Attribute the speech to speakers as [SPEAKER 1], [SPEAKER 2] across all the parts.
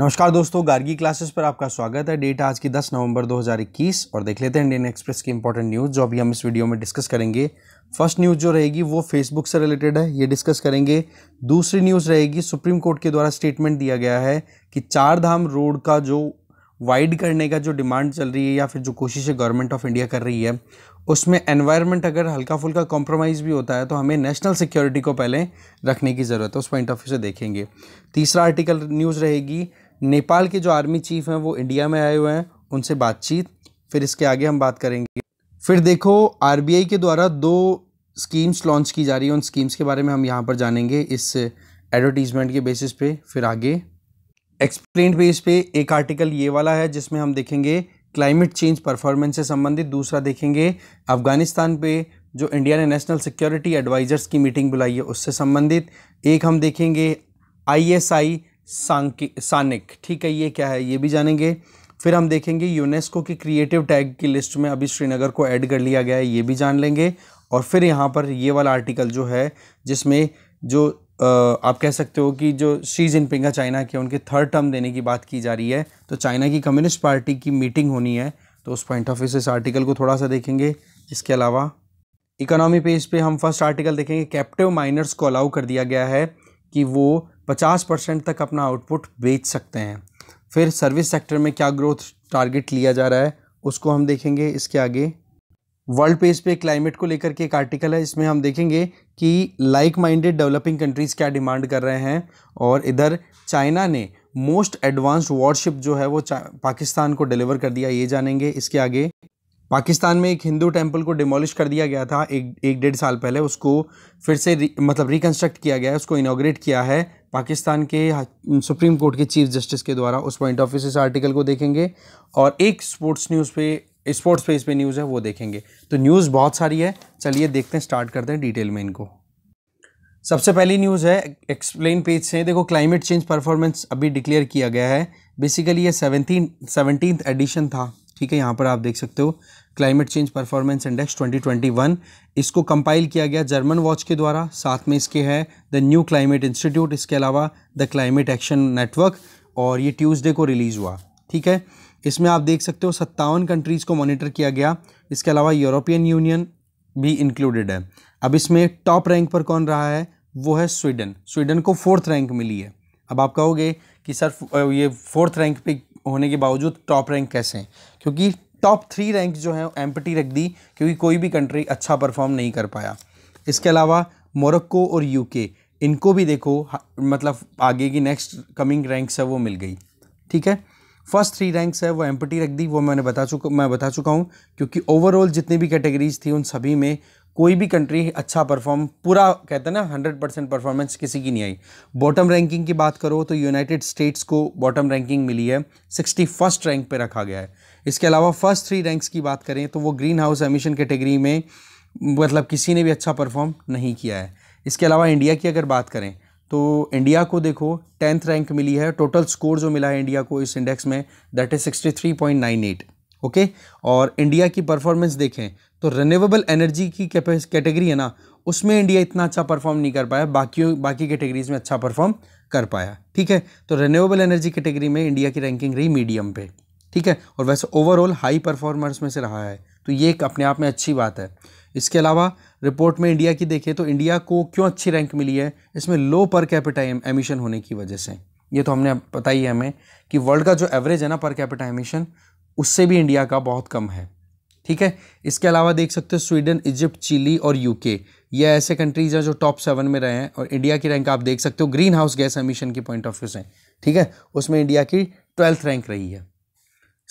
[SPEAKER 1] नमस्कार दोस्तों गार्गी क्लासेस पर आपका स्वागत है डेट आज की 10 नवंबर 2021 और देख लेते हैं इंडियन एक्सप्रेस की इंपॉर्टेंट न्यूज़ जो अभी हम इस वीडियो में डिस्कस करेंगे फर्स्ट न्यूज़ जो रहेगी वो फेसबुक से रिलेटेड है ये डिस्कस करेंगे दूसरी न्यूज़ रहेगी सुप्रीम कोर्ट के द्वारा स्टेटमेंट दिया गया है कि चार धाम रोड का जो वाइड करने का जो डिमांड चल रही है या फिर जो कोशिशें गवर्नमेंट ऑफ इंडिया कर रही है उसमें एनवायरनमेंट अगर हल्का फुल्का कॉम्प्रोमाइज़ भी होता है तो हमें नेशनल सिक्योरिटी को पहले रखने की ज़रूरत है उस पॉइंट ऑफ व्यू से देखेंगे तीसरा आर्टिकल न्यूज़ रहेगी नेपाल के जो आर्मी चीफ हैं वो इंडिया में आए हुए हैं उनसे बातचीत फिर इसके आगे हम बात करेंगे फिर देखो आरबीआई के द्वारा दो स्कीम्स लॉन्च की जा रही है उन स्कीम्स के बारे में हम यहाँ पर जानेंगे इस एडवर्टीजमेंट के बेसिस पे फिर आगे एक्सप्लेन बेस पे एक आर्टिकल ये वाला है जिसमें हम देखेंगे क्लाइमेट चेंज परफॉर्मेंस से संबंधित दूसरा देखेंगे अफगानिस्तान पे जो इंडिया ने नेशनल सिक्योरिटी एडवाइजर्स की मीटिंग बुलाई है उससे संबंधित एक हम देखेंगे आईएसआई सानिक ठीक है ये क्या है ये भी जानेंगे फिर हम देखेंगे यूनेस्को की क्रिएटिव टैग की लिस्ट में अभी श्रीनगर को ऐड कर लिया गया है ये भी जान लेंगे और फिर यहाँ पर ये वाला आर्टिकल जो है जिसमें जो आप कह सकते हो कि जो शी जिनपिंग है चाइना के उनके थर्ड टर्म देने की बात की जा रही है तो चाइना की कम्युनिस्ट पार्टी की मीटिंग होनी है तो उस पॉइंट ऑफ व्यू से इस आर्टिकल को थोड़ा सा देखेंगे इसके अलावा इकोनॉमी पेज पे हम फर्स्ट आर्टिकल देखेंगे कैप्टिव माइनर्स को अलाउ कर दिया गया है कि वो 50 परसेंट तक अपना आउटपुट बेच सकते हैं फिर सर्विस सेक्टर में क्या ग्रोथ टारगेट लिया जा रहा है उसको हम देखेंगे इसके आगे वर्ल्ड पेज पे क्लाइमेट को लेकर के एक आर्टिकल है इसमें हम देखेंगे कि लाइक माइंडेड डेवलपिंग कंट्रीज़ क्या डिमांड कर रहे हैं और इधर चाइना ने मोस्ट एडवांस्ड वॉरशिप जो है वो पाकिस्तान को डिलीवर कर दिया ये जानेंगे इसके आगे पाकिस्तान में एक हिंदू टेम्पल को डिमोलिश कर दिया गया था एक एक डेढ़ साल पहले उसको फिर से री, मतलब रिकन्स्ट्रक्ट किया गया है उसको इनाग्रेट किया है पाकिस्तान के हाँ, सुप्रीम कोर्ट के चीफ जस्टिस के द्वारा उस पॉइंट ऑफ व्यू से इस आर्टिकल को देखेंगे और एक स्पोर्ट्स न्यूज़ पे स्पोर्ट्स पेज पे न्यूज़ है वो देखेंगे तो न्यूज़ बहुत सारी है चलिए देखते हैं स्टार्ट करते हैं डिटेल में इनको सबसे पहली न्यूज़ है एक्सप्लेन पेज से देखो क्लाइमेट चेंज परफॉर्मेंस अभी डिक्लेयर किया गया है बेसिकली ये सेवनटीन सेवनटीन एडिशन था ठीक है यहाँ पर आप देख सकते हो क्लाइमेट चेंज परफॉर्मेंस इंडेक्स 2021 इसको कंपाइल किया गया जर्मन वॉच के द्वारा साथ में इसके है द न्यू क्लाइमेट इंस्टीट्यूट इसके अलावा द क्लाइमेट एक्शन नेटवर्क और ये ट्यूसडे को रिलीज़ हुआ ठीक है इसमें आप देख सकते हो सत्तावन कंट्रीज़ को मॉनिटर किया गया इसके अलावा यूरोपियन यूनियन भी इंक्लूडेड है अब इसमें टॉप रैंक पर कौन रहा है वो है स्वीडन स्वीडन को फोर्थ रैंक मिली है अब आप कहोगे कि सर ये फोर्थ रैंक पे होने के बावजूद टॉप रैंक कैसे हैं क्योंकि टॉप थ्री रैंक जो है एम रख दी क्योंकि कोई भी कंट्री अच्छा परफॉर्म नहीं कर पाया इसके अलावा मोरक्को और यूके इनको भी देखो मतलब आगे की नेक्स्ट कमिंग रैंक्स है वो मिल गई ठीक है फर्स्ट थ्री रैंक्स है वो एम रख दी वो मैंने बता चुका मैं बता चुका हूँ क्योंकि ओवरऑल जितनी भी कैटेगरीज थी उन सभी में कोई भी कंट्री अच्छा परफॉर्म पूरा कहते हैं ना हंड्रेड परसेंट परफॉर्मेंस किसी की नहीं आई बॉटम रैंकिंग की बात करो तो यूनाइटेड स्टेट्स को बॉटम रैंकिंग मिली है सिक्सटी फर्स्ट रैंक पे रखा गया है इसके अलावा फर्स्ट थ्री रैंक्स की बात करें तो वो ग्रीन हाउस एमिशन कैटेगरी में मतलब किसी ने भी अच्छा परफॉर्म नहीं किया है इसके अलावा इंडिया की अगर बात करें तो इंडिया को देखो टेंथ रैंक मिली है टोटल स्कोर जो मिला है इंडिया को इस इंडेक्स में that is sixty three point nine eight okay और इंडिया की परफॉर्मेंस देखें तो रेन्यूएबल एनर्जी की कैटेगरी है ना उसमें इंडिया इतना अच्छा परफॉर्म नहीं कर पाया बाकी बाकी कैटेगरीज में अच्छा परफॉर्म कर पाया ठीक है तो रेन्यूएबल एनर्जी कैटेगरी में इंडिया की रैंकिंग रही मीडियम पे ठीक है और वैसे ओवरऑल हाई परफॉर्मर्स में से रहा है तो ये एक अपने आप में अच्छी बात है इसके अलावा रिपोर्ट में इंडिया की देखें तो इंडिया को क्यों अच्छी रैंक मिली है इसमें लो पर कैपिटा एमिशन होने की वजह से ये तो हमने पता ही है हमें कि वर्ल्ड का जो एवरेज है ना पर कैपिटा एमिशन उससे भी इंडिया का बहुत कम है ठीक है इसके अलावा देख सकते हो स्वीडन इजिप्ट चिली और यूके ये ऐसे कंट्रीज हैं जो टॉप सेवन में रहे हैं और इंडिया की रैंक आप देख सकते हो ग्रीन हाउस गैस एमिशन के पॉइंट ऑफ व्यू से ठीक है उसमें इंडिया की ट्वेल्थ रैंक रही है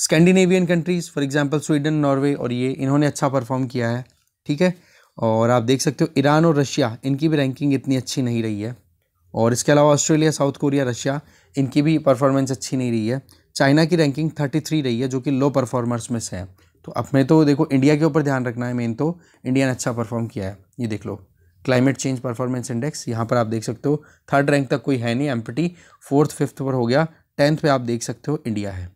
[SPEAKER 1] Scandinavian countries for example Sweden Norway और ये इन्होंने अच्छा परफॉर्म किया है ठीक है और आप देख सकते हो ईरान और रशिया इनकी भी रैंकिंग इतनी अच्छी नहीं रही है और इसके अलावा ऑस्ट्रेलिया साउथ कोरिया रशिया इनकी भी परफॉर्मेंस अच्छी नहीं रही है चाइना की रैंकिंग थर्टी थ्री रही है जो कि लो परफॉर्मर्स में से है तो अपने तो देखो इंडिया के ऊपर ध्यान रखना है मेन तो इंडिया ने अच्छा परफॉर्म किया है ये देख लो क्लाइमेट चेंज परफॉर्मेंस इंडेक्स यहाँ पर आप देख सकते हो थर्ड रैंक तक कोई है नहीं एम्पटी फोर्थ फिफ्थ पर हो गया टेंथ पे आप देख सकते हो इंडिया है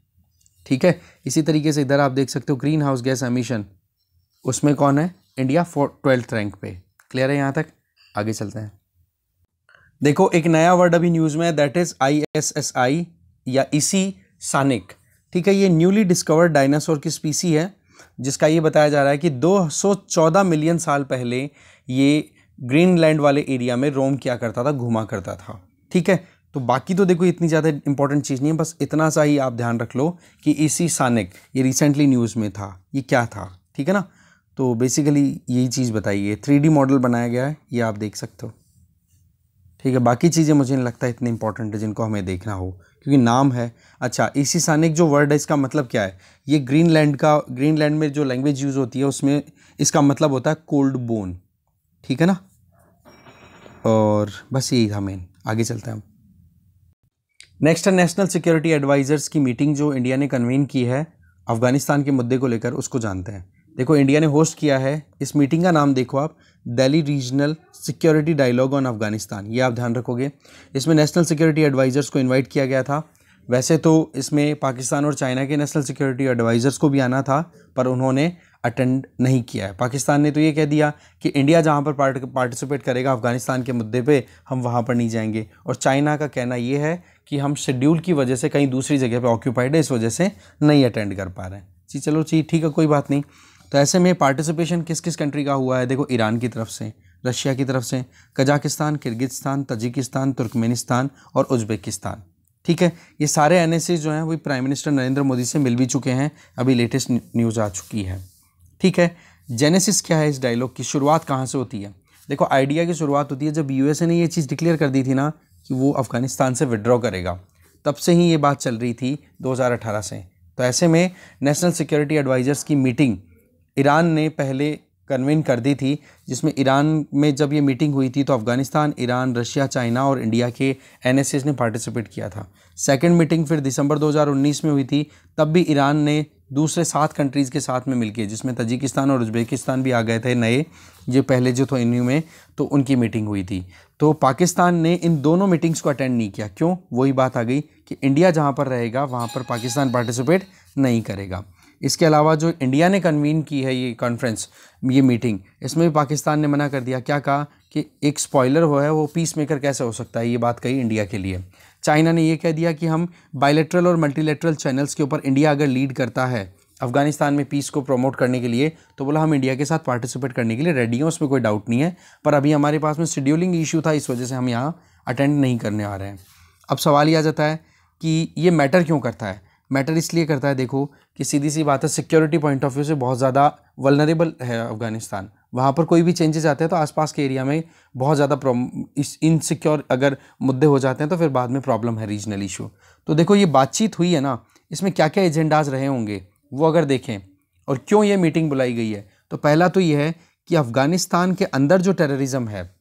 [SPEAKER 1] ठीक है इसी तरीके से इधर आप देख सकते हो ग्रीन हाउस गैस एमिशन उसमें कौन है इंडिया फोर ट्वेल्थ रैंक पे क्लियर है यहाँ तक आगे चलते हैं देखो एक नया वर्ड अभी न्यूज़ में है that is I S S I या इसी सानिक ठीक है ये न्यूली डिस्कवर्ड डायनासोर की स्पीसी है जिसका ये बताया जा रहा है कि 214 मिलियन साल पहले ये ग्रीनलैंड वाले एरिया में रोम किया करता था घुमा करता था ठीक है तो बाकी तो देखो इतनी ज़्यादा इंपॉर्टेंट चीज़ नहीं है बस इतना सा ही आप ध्यान रख लो कि इसी सानिक ये रिसेंटली न्यूज़ में था ये क्या था ठीक है ना तो बेसिकली यही चीज़ बताइए थ्री मॉडल बनाया गया है ये आप देख सकते हो ठीक है बाकी चीज़ें मुझे नहीं लगता इतनी इंपॉर्टेंट है जिनको हमें देखना हो क्योंकि नाम है अच्छा इसी सानिक जो वर्ड है इसका मतलब क्या है ये ग्रीनलैंड का ग्रीनलैंड में जो लैंग्वेज यूज़ होती है उसमें इसका मतलब होता है कोल्ड बोन ठीक है ना और बस यही था मेन आगे चलते हैं हम नेक्स्ट है नेशनल सिक्योरिटी एडवाइज़र्स की मीटिंग जो इंडिया ने कन्वीन की है अफगानिस्तान के मुद्दे को लेकर उसको जानते हैं देखो इंडिया ने होस्ट किया है इस मीटिंग का नाम देखो आप Delhi regional security dialogue on Afghanistan ये आप ध्यान रखोगे इसमें नेशनल सिक्योरिटी एडवाइज़र्स को इन्वाइट किया गया था वैसे तो इसमें पाकिस्तान और चाइना के नेशनल सिक्योरिटी एडवाइज़र्स को भी आना था पर उन्होंने अटेंड नहीं किया है पाकिस्तान ने तो ये कह दिया कि इंडिया जहाँ पर पार्टिसिपेट करेगा अफ़गानिस्तान के मुद्दे पे हम वहाँ पर नहीं जाएंगे और चाइना का कहना ये है कि हम शेड्यूल की वजह से कहीं दूसरी जगह पे ऑक्यूपाइड है इस वजह से नहीं अटेंड कर पा रहे हैं जी चलो जी ठीक है कोई बात नहीं तो ऐसे में पार्टिसिपेशन किस किस कंट्री का हुआ है देखो ईरान की तरफ से रशिया की तरफ से कजाकिस्तान किर्गिस्तान तजिकिस्तान तुर्कमेनिस्तान और उज्बेकिस्तान ठीक है ये सारे एन जो हैं वो प्राइम मिनिस्टर नरेंद्र मोदी से मिल भी चुके हैं अभी लेटेस्ट न्यूज़ आ चुकी है ठीक है जेनेसिस क्या है इस डायलॉग की शुरुआत कहाँ से होती है देखो आइडिया की शुरुआत होती है जब यूएसए ने ये चीज़ डिक्लेयर कर दी थी ना कि वो अफ़गानिस्तान से विड्रॉ करेगा तब से ही ये बात चल रही थी 2018 से तो ऐसे में नेशनल सिक्योरिटी एडवाइज़र्स की मीटिंग ईरान ने पहले कन्वीन कर दी थी जिसमें ईरान में जब ये मीटिंग हुई थी तो अफ़गानिस्तान ईरान रशिया चाइना और इंडिया के एन ने पार्टिसिपेट किया था सेकेंड मीटिंग फिर दिसंबर 2019 में हुई थी तब भी ईरान ने दूसरे सात कंट्रीज़ के साथ में मिलके जिसमें तजिकिस्तान और उज्बेकिस्तान भी आ गए थे नए ये पहले जो थे इन्हीं में तो उनकी मीटिंग हुई थी तो पाकिस्तान ने इन दोनों मीटिंग्स को अटेंड नहीं किया क्यों वही बात आ गई कि इंडिया जहाँ पर रहेगा वहाँ पर पाकिस्तान पार्टिसिपेट नहीं करेगा इसके अलावा जो इंडिया ने कन्वीन की है ये कॉन्फ्रेंस ये मीटिंग इसमें भी पाकिस्तान ने मना कर दिया क्या कहा कि एक स्पॉयलर हो है वो पीस मेकर कैसे हो सकता है ये बात कही इंडिया के लिए चाइना ने यह कह दिया कि हम बायलेट्रल और मल्टीलेटरल चैनल्स के ऊपर इंडिया अगर लीड करता है अफगानिस्तान में पीस को प्रमोट करने के लिए तो बोला हम इंडिया के साथ पार्टिसिपेट करने के लिए रेडी हैं उसमें कोई डाउट नहीं है पर अभी हमारे पास में शेड्यूलिंग इशू था इस वजह से हम यहाँ अटेंड नहीं करने आ रहे हैं अब सवाल ये आ जाता है कि ये मैटर क्यों करता है मैटर इसलिए करता है देखो कि सीधी सी बात है सिक्योरिटी पॉइंट ऑफ व्यू से बहुत ज़्यादा वलनरेबल है अफगानिस्तान वहाँ पर कोई भी चेंजेस आते हैं तो आसपास के एरिया में बहुत ज़्यादा इनसिक्योर अगर मुद्दे हो जाते हैं तो फिर बाद में प्रॉब्लम है रीजनल इशू तो देखो ये बातचीत हुई है ना इसमें क्या क्या एजेंडाज रहे होंगे वो अगर देखें और क्यों ये मीटिंग बुलाई गई है तो पहला तो ये है कि अफ़गानिस्तान के अंदर जो टेररिज्म है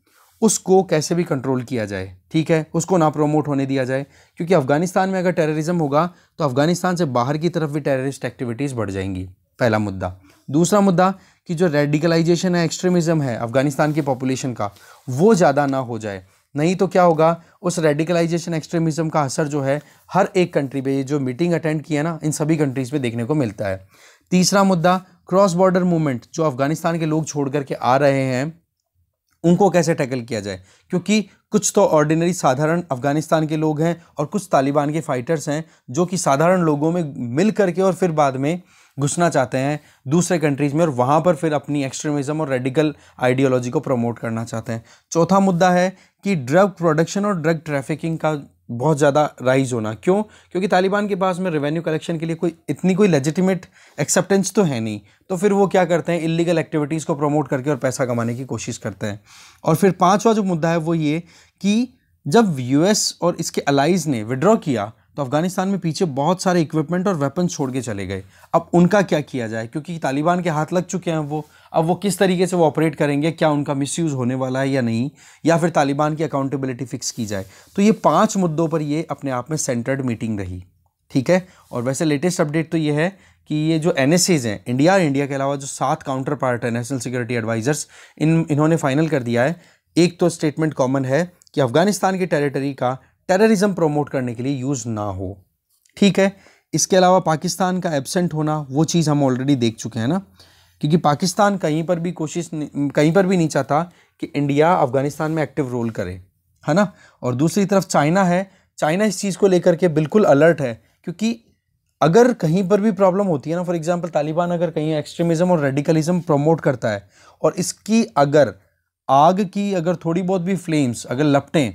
[SPEAKER 1] उसको कैसे भी कंट्रोल किया जाए ठीक है उसको ना प्रोमोट होने दिया जाए क्योंकि अफ़गानिस्तान में अगर टेररिज्म होगा तो अफ़गानिस्तान से बाहर की तरफ भी टेररिस्ट एक्टिविटीज़ बढ़ जाएंगी पहला मुद्दा दूसरा मुद्दा कि जो रेडिकलाइजेशन है एक्सट्रीमिज़्म है अफ़गानिस्तान की पॉपुलेशन का वो ज़्यादा ना हो जाए नहीं तो क्या होगा उस रेडिकलाइजेशन एक्सट्रीमिज़्म का असर जो है हर एक कंट्री पे जो मीटिंग अटेंड किया ना इन सभी कंट्रीज़ पे देखने को मिलता है तीसरा मुद्दा क्रॉस बॉर्डर मूवमेंट जो अफ़गानिस्तान के लोग छोड़ करके आ रहे हैं उनको कैसे टैकल किया जाए क्योंकि कुछ तो ऑर्डिनरी साधारण अफ़गानिस्तान के लोग हैं और कुछ तालिबान के फाइटर्स हैं जो कि साधारण लोगों में मिल करके और फिर बाद में घुसना चाहते हैं दूसरे कंट्रीज़ में और वहाँ पर फिर अपनी एक्सट्रीमिज़म और रेडिकल आइडियोलॉजी को प्रमोट करना चाहते हैं चौथा मुद्दा है कि ड्रग प्रोडक्शन और ड्रग ट्रैफिकिंग का बहुत ज़्यादा राइज होना क्यों क्योंकि तालिबान के पास में रेवेन्यू कलेक्शन के लिए कोई इतनी कोई लेजिटिमेट एक्सेप्टेंस तो है नहीं तो फिर वो क्या करते हैं इलीगल एक्टिविटीज़ को प्रमोट करके और पैसा कमाने की कोशिश करते हैं और फिर पाँचवा जो मुद्दा है वो ये कि जब यूएस और इसके अलाइज ने विड्रॉ किया तो अफगानिस्तान में पीछे बहुत सारे इक्विपमेंट और वेपन छोड़ के चले गए अब उनका क्या किया जाए क्योंकि तालिबान के हाथ लग चुके हैं वो अब वो किस तरीके से वो ऑपरेट करेंगे क्या उनका मिसयूज़ होने वाला है या नहीं या फिर तालिबान की अकाउंटेबिलिटी फिक्स की जाए तो ये पाँच मुद्दों पर ये अपने आप में सेंटर्ड मीटिंग रही ठीक है और वैसे लेटेस्ट अपडेट तो ये है कि ये जो एन हैं इंडिया और इंडिया के अलावा जो सात काउंटर पार्ट है नेशनल सिक्योरिटी एडवाइज़र्स इन इन्होंने फाइनल कर दिया है एक तो स्टेटमेंट कॉमन है कि अफगानिस्तान की टेरिटरी का टेररिज्म प्रमोट करने के लिए यूज़ ना हो ठीक है इसके अलावा पाकिस्तान का एबसेंट होना वो चीज़ हम ऑलरेडी देख चुके हैं ना क्योंकि पाकिस्तान कहीं पर भी कोशिश कहीं पर भी नहीं चाहता कि इंडिया अफ़गानिस्तान में एक्टिव रोल करे है ना और दूसरी तरफ चाइना है चाइना इस चीज़ को लेकर के बिल्कुल अलर्ट है क्योंकि अगर कहीं पर भी प्रॉब्लम होती है ना फॉर एग्जांपल तालिबान अगर कहीं एक्सट्रीमिज़्म और रेडिकलिज़म प्रमोट करता है और इसकी अगर आग की अगर थोड़ी बहुत भी फ्लेम्स अगर लपटें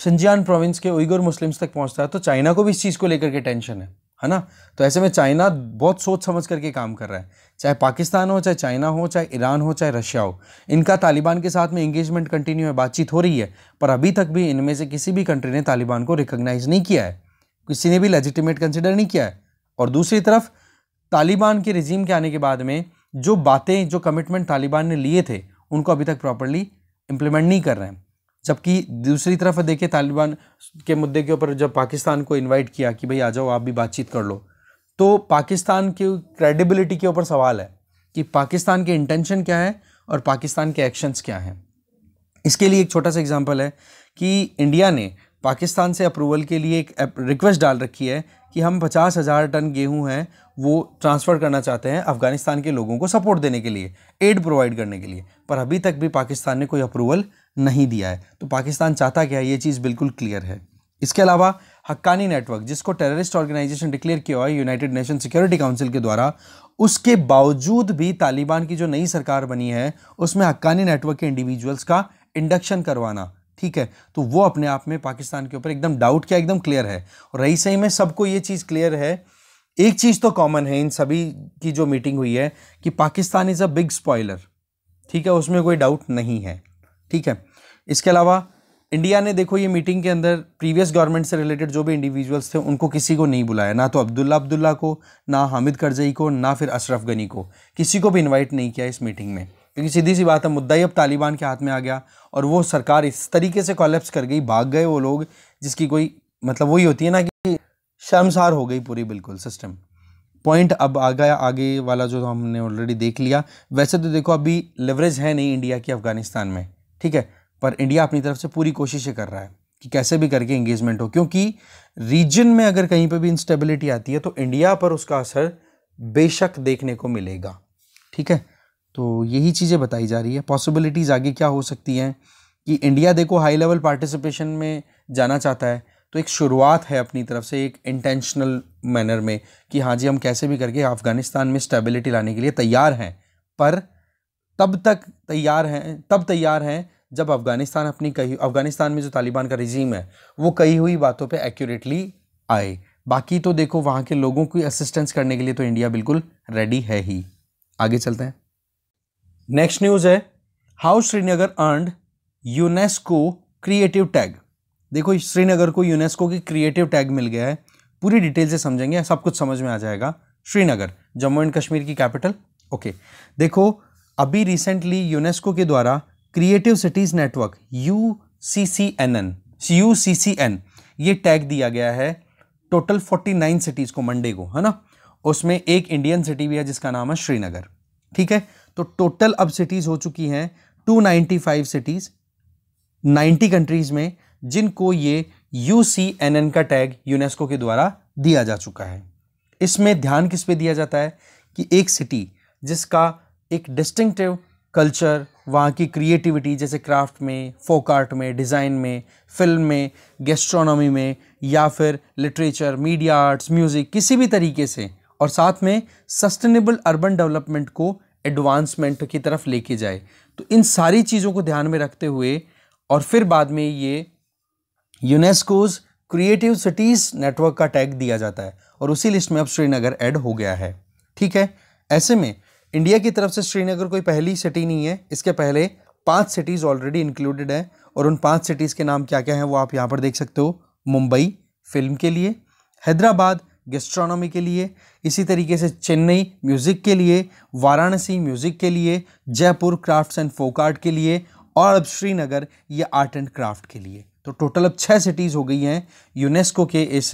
[SPEAKER 1] सिंजियान प्रोविंस के उइगर मुस्लिम्स तक पहुंचता है तो चाइना को भी इस चीज़ को लेकर के टेंशन है है ना तो ऐसे में चाइना बहुत सोच समझ करके काम कर रहा है चाहे पाकिस्तान हो चाहे चाइना हो चाहे ईरान हो चाहे रशिया हो इनका तालिबान के साथ में इंगेजमेंट कंटिन्यू है बातचीत हो रही है पर अभी तक भी इनमें से किसी भी कंट्री ने तालिबान को रिकोगनाइज नहीं किया है किसी ने भी लेजिटिमेट कंसिडर नहीं किया है और दूसरी तरफ तालिबान के रिजीम के आने के बाद में जो बातें जो कमिटमेंट तालिबान ने लिए थे उनको अभी तक प्रॉपरली इम्प्लीमेंट नहीं कर रहे हैं जबकि दूसरी तरफ देखिए तालिबान के मुद्दे के ऊपर जब पाकिस्तान को इनवाइट किया कि भाई आ जाओ आप भी बातचीत कर लो तो पाकिस्तान की क्रेडिबिलिटी के ऊपर सवाल है कि पाकिस्तान के इंटेंशन क्या है और पाकिस्तान के एक्शंस क्या हैं इसके लिए एक छोटा सा एग्जांपल है कि इंडिया ने पाकिस्तान से अप्रूवल के लिए एक रिक्वेस्ट डाल रखी है कि हम पचास हज़ार टन गेहूं हैं वो ट्रांसफ़र करना चाहते हैं अफ़गानिस्तान के लोगों को सपोर्ट देने के लिए एड प्रोवाइड करने के लिए पर अभी तक भी पाकिस्तान ने कोई अप्रूवल नहीं दिया है तो पाकिस्तान चाहता क्या है ये चीज़ बिल्कुल क्लियर है इसके अलावा हक्कानी नेटवर्क जिसको टेररिस्ट ऑर्गेनाइजेशन डिक्लेयर किया है यूनाइटेड नेशन सिक्योरिटी काउंसिल के द्वारा उसके बावजूद भी तालिबान की जो नई सरकार बनी है उसमें हक्कानी नेटवर्क के इंडिविजुअल्स का इंडक्शन करवाना ठीक है तो वो अपने आप में पाकिस्तान के ऊपर एकदम डाउट क्या एकदम क्लियर है और रही सही में सबको ये चीज़ क्लियर है एक चीज़ तो कॉमन है इन सभी की जो मीटिंग हुई है कि Pakistan is a big spoiler ठीक है उसमें कोई डाउट नहीं है ठीक है इसके अलावा इंडिया ने देखो ये मीटिंग के अंदर प्रीवियस गवर्नमेंट से रिलेटेड जो भी इंडिविजुअल्स थे उनको किसी को नहीं बुलाया ना तो अब्दुल्ला अब्दुल्ला को ना हामिद करजई को ना फिर अशरफ गनी को किसी को भी इनवाइट नहीं किया इस मीटिंग में क्योंकि सीधी सी बात है मुद्दा ही अब तालिबान के हाथ में आ गया और वो सरकार इस तरीके से कॉलेप्स कर गई भाग गए वो लोग जिसकी कोई मतलब वही होती है ना कि शर्मसार हो गई पूरी बिल्कुल सिस्टम पॉइंट अब आ गया आगे वाला जो हमने ऑलरेडी देख लिया वैसे तो देखो अभी लेवरेज है नहीं इंडिया की अफ़गानिस्तान में ठीक है पर इंडिया अपनी तरफ से पूरी कोशिशें कर रहा है कि कैसे भी करके इंगेजमेंट हो क्योंकि रीजन में अगर कहीं पर भी इंस्टेबिलिटी आती है तो इंडिया पर उसका असर बेशक देखने को मिलेगा ठीक है तो यही चीज़ें बताई जा रही है पॉसिबिलिटीज़ आगे क्या हो सकती हैं कि इंडिया देखो हाई लेवल पार्टिसिपेशन में जाना चाहता है तो एक शुरुआत है अपनी तरफ से एक इंटेंशनल मैनर में कि हाँ जी हम कैसे भी करके अफ़गानिस्तान में स्टेबिलिटी लाने के लिए तैयार हैं पर तब तक तैयार हैं तब तैयार हैं जब अफ़गानिस्तान अपनी कही अफ़गानिस्तान में जो तालिबान का रिजीम है वो कही हुई बातों पे एक्यूरेटली आए बाकी तो देखो वहाँ के लोगों की असिस्टेंस करने के लिए तो इंडिया बिल्कुल रेडी है ही आगे चलते हैं नेक्स्ट न्यूज़ है how Srinagar earned UNESCO creative tag देखो श्रीनगर को यूनेस्को की क्रिएटिव टैग मिल गया है पूरी डिटेल से समझेंगे सब कुछ समझ में आ जाएगा श्रीनगर जम्मू एंड कश्मीर की कैपिटल ओके देखो अभी रिसेंटली यूनेस्को के द्वारा creative cities network U C C N N U C C N ये टैग दिया गया है टोटल फोर्टी नाइन सिटीज़ को मंडे को है ना उसमें एक इंडियन सिटी भी है जिसका नाम है श्रीनगर ठीक है तो टोटल अब सिटीज़ हो चुकी हैं two ninety five cities ninety countries में जिनको ये यू सी एन एन का टैग यूनेस्को के द्वारा दिया जा चुका है इसमें ध्यान किस पे दिया जाता है कि एक सिटी जिसका एक डिस्टिंक्टिव कल्चर वहाँ की क्रिएटिविटी जैसे क्राफ्ट में फोक आर्ट में डिज़ाइन में फिल्म में गेस्ट्रोनॉमी में या फिर लिटरेचर मीडिया आर्ट्स म्यूज़िक किसी भी तरीके से और साथ में सस्टेनेबल अर्बन डेवलपमेंट को एडवांसमेंट की तरफ लेके जाए तो इन सारी चीज़ों को ध्यान में रखते हुए और फिर बाद में ये यूनेस्कोज़ क्रिएटिव सिटीज़ नेटवर्क का टैग दिया जाता है और उसी लिस्ट में अब श्रीनगर ऐड हो गया है ठीक है ऐसे में इंडिया की तरफ से श्रीनगर कोई पहली सिटी नहीं है इसके पहले पांच सिटीज़ ऑलरेडी इंक्लूडेड हैं और उन पांच सिटीज़ के नाम क्या क्या हैं वो आप यहाँ पर देख सकते हो मुंबई फिल्म के लिए हैदराबाद गेस्ट्रोनॉमी के लिए इसी तरीके से चेन्नई म्यूज़िक के लिए वाराणसी म्यूज़िक के लिए Jaipur crafts and folk art के लिए और अब श्रीनगर ये आर्ट एंड क्राफ्ट के लिए तो टोटल अब छः सिटीज़ हो गई हैं यूनेस्को के इस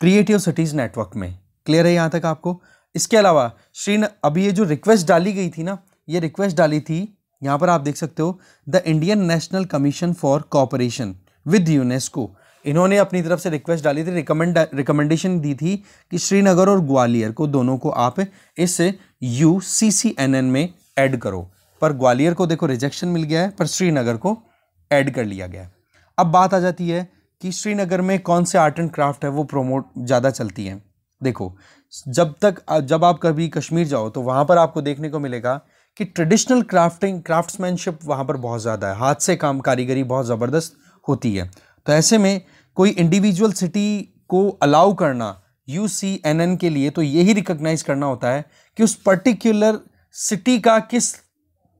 [SPEAKER 1] क्रिएटिव सिटीज़ नेटवर्क में क्लियर है यहाँ तक आपको इसके अलावा श्री अभी ये जो रिक्वेस्ट डाली गई थी ना ये रिक्वेस्ट डाली थी यहाँ पर आप देख सकते हो the Indian national commission for cooperation with UNESCO इन्होंने अपनी तरफ से रिक्वेस्ट डाली थी रिकमेंड रिकमेंडेशन दी थी कि श्रीनगर और ग्वालियर को दोनों को आप इस U C C N N में ऐड करो पर ग्वालियर को देखो रिजेक्शन मिल गया है पर श्रीनगर को ऐड कर लिया गया है अब बात आ जाती है कि श्रीनगर में कौन से आर्ट एंड क्राफ्ट है वो प्रोमोट ज़्यादा चलती हैं देखो जब तक जब आप कभी कश्मीर जाओ तो वहाँ पर आपको देखने को मिलेगा कि ट्रेडिशनल क्राफ्टिंग क्राफ्ट्समैनशिप वहाँ पर बहुत ज़्यादा है हाथ से काम कारीगरी बहुत ज़बरदस्त होती है तो ऐसे में कोई इंडिविजुअल सिटी को अलाउ करना यू सी एन एन के लिए तो यही रिकग्नाइज करना होता है कि उस पर्टिकुलर सिटी का किस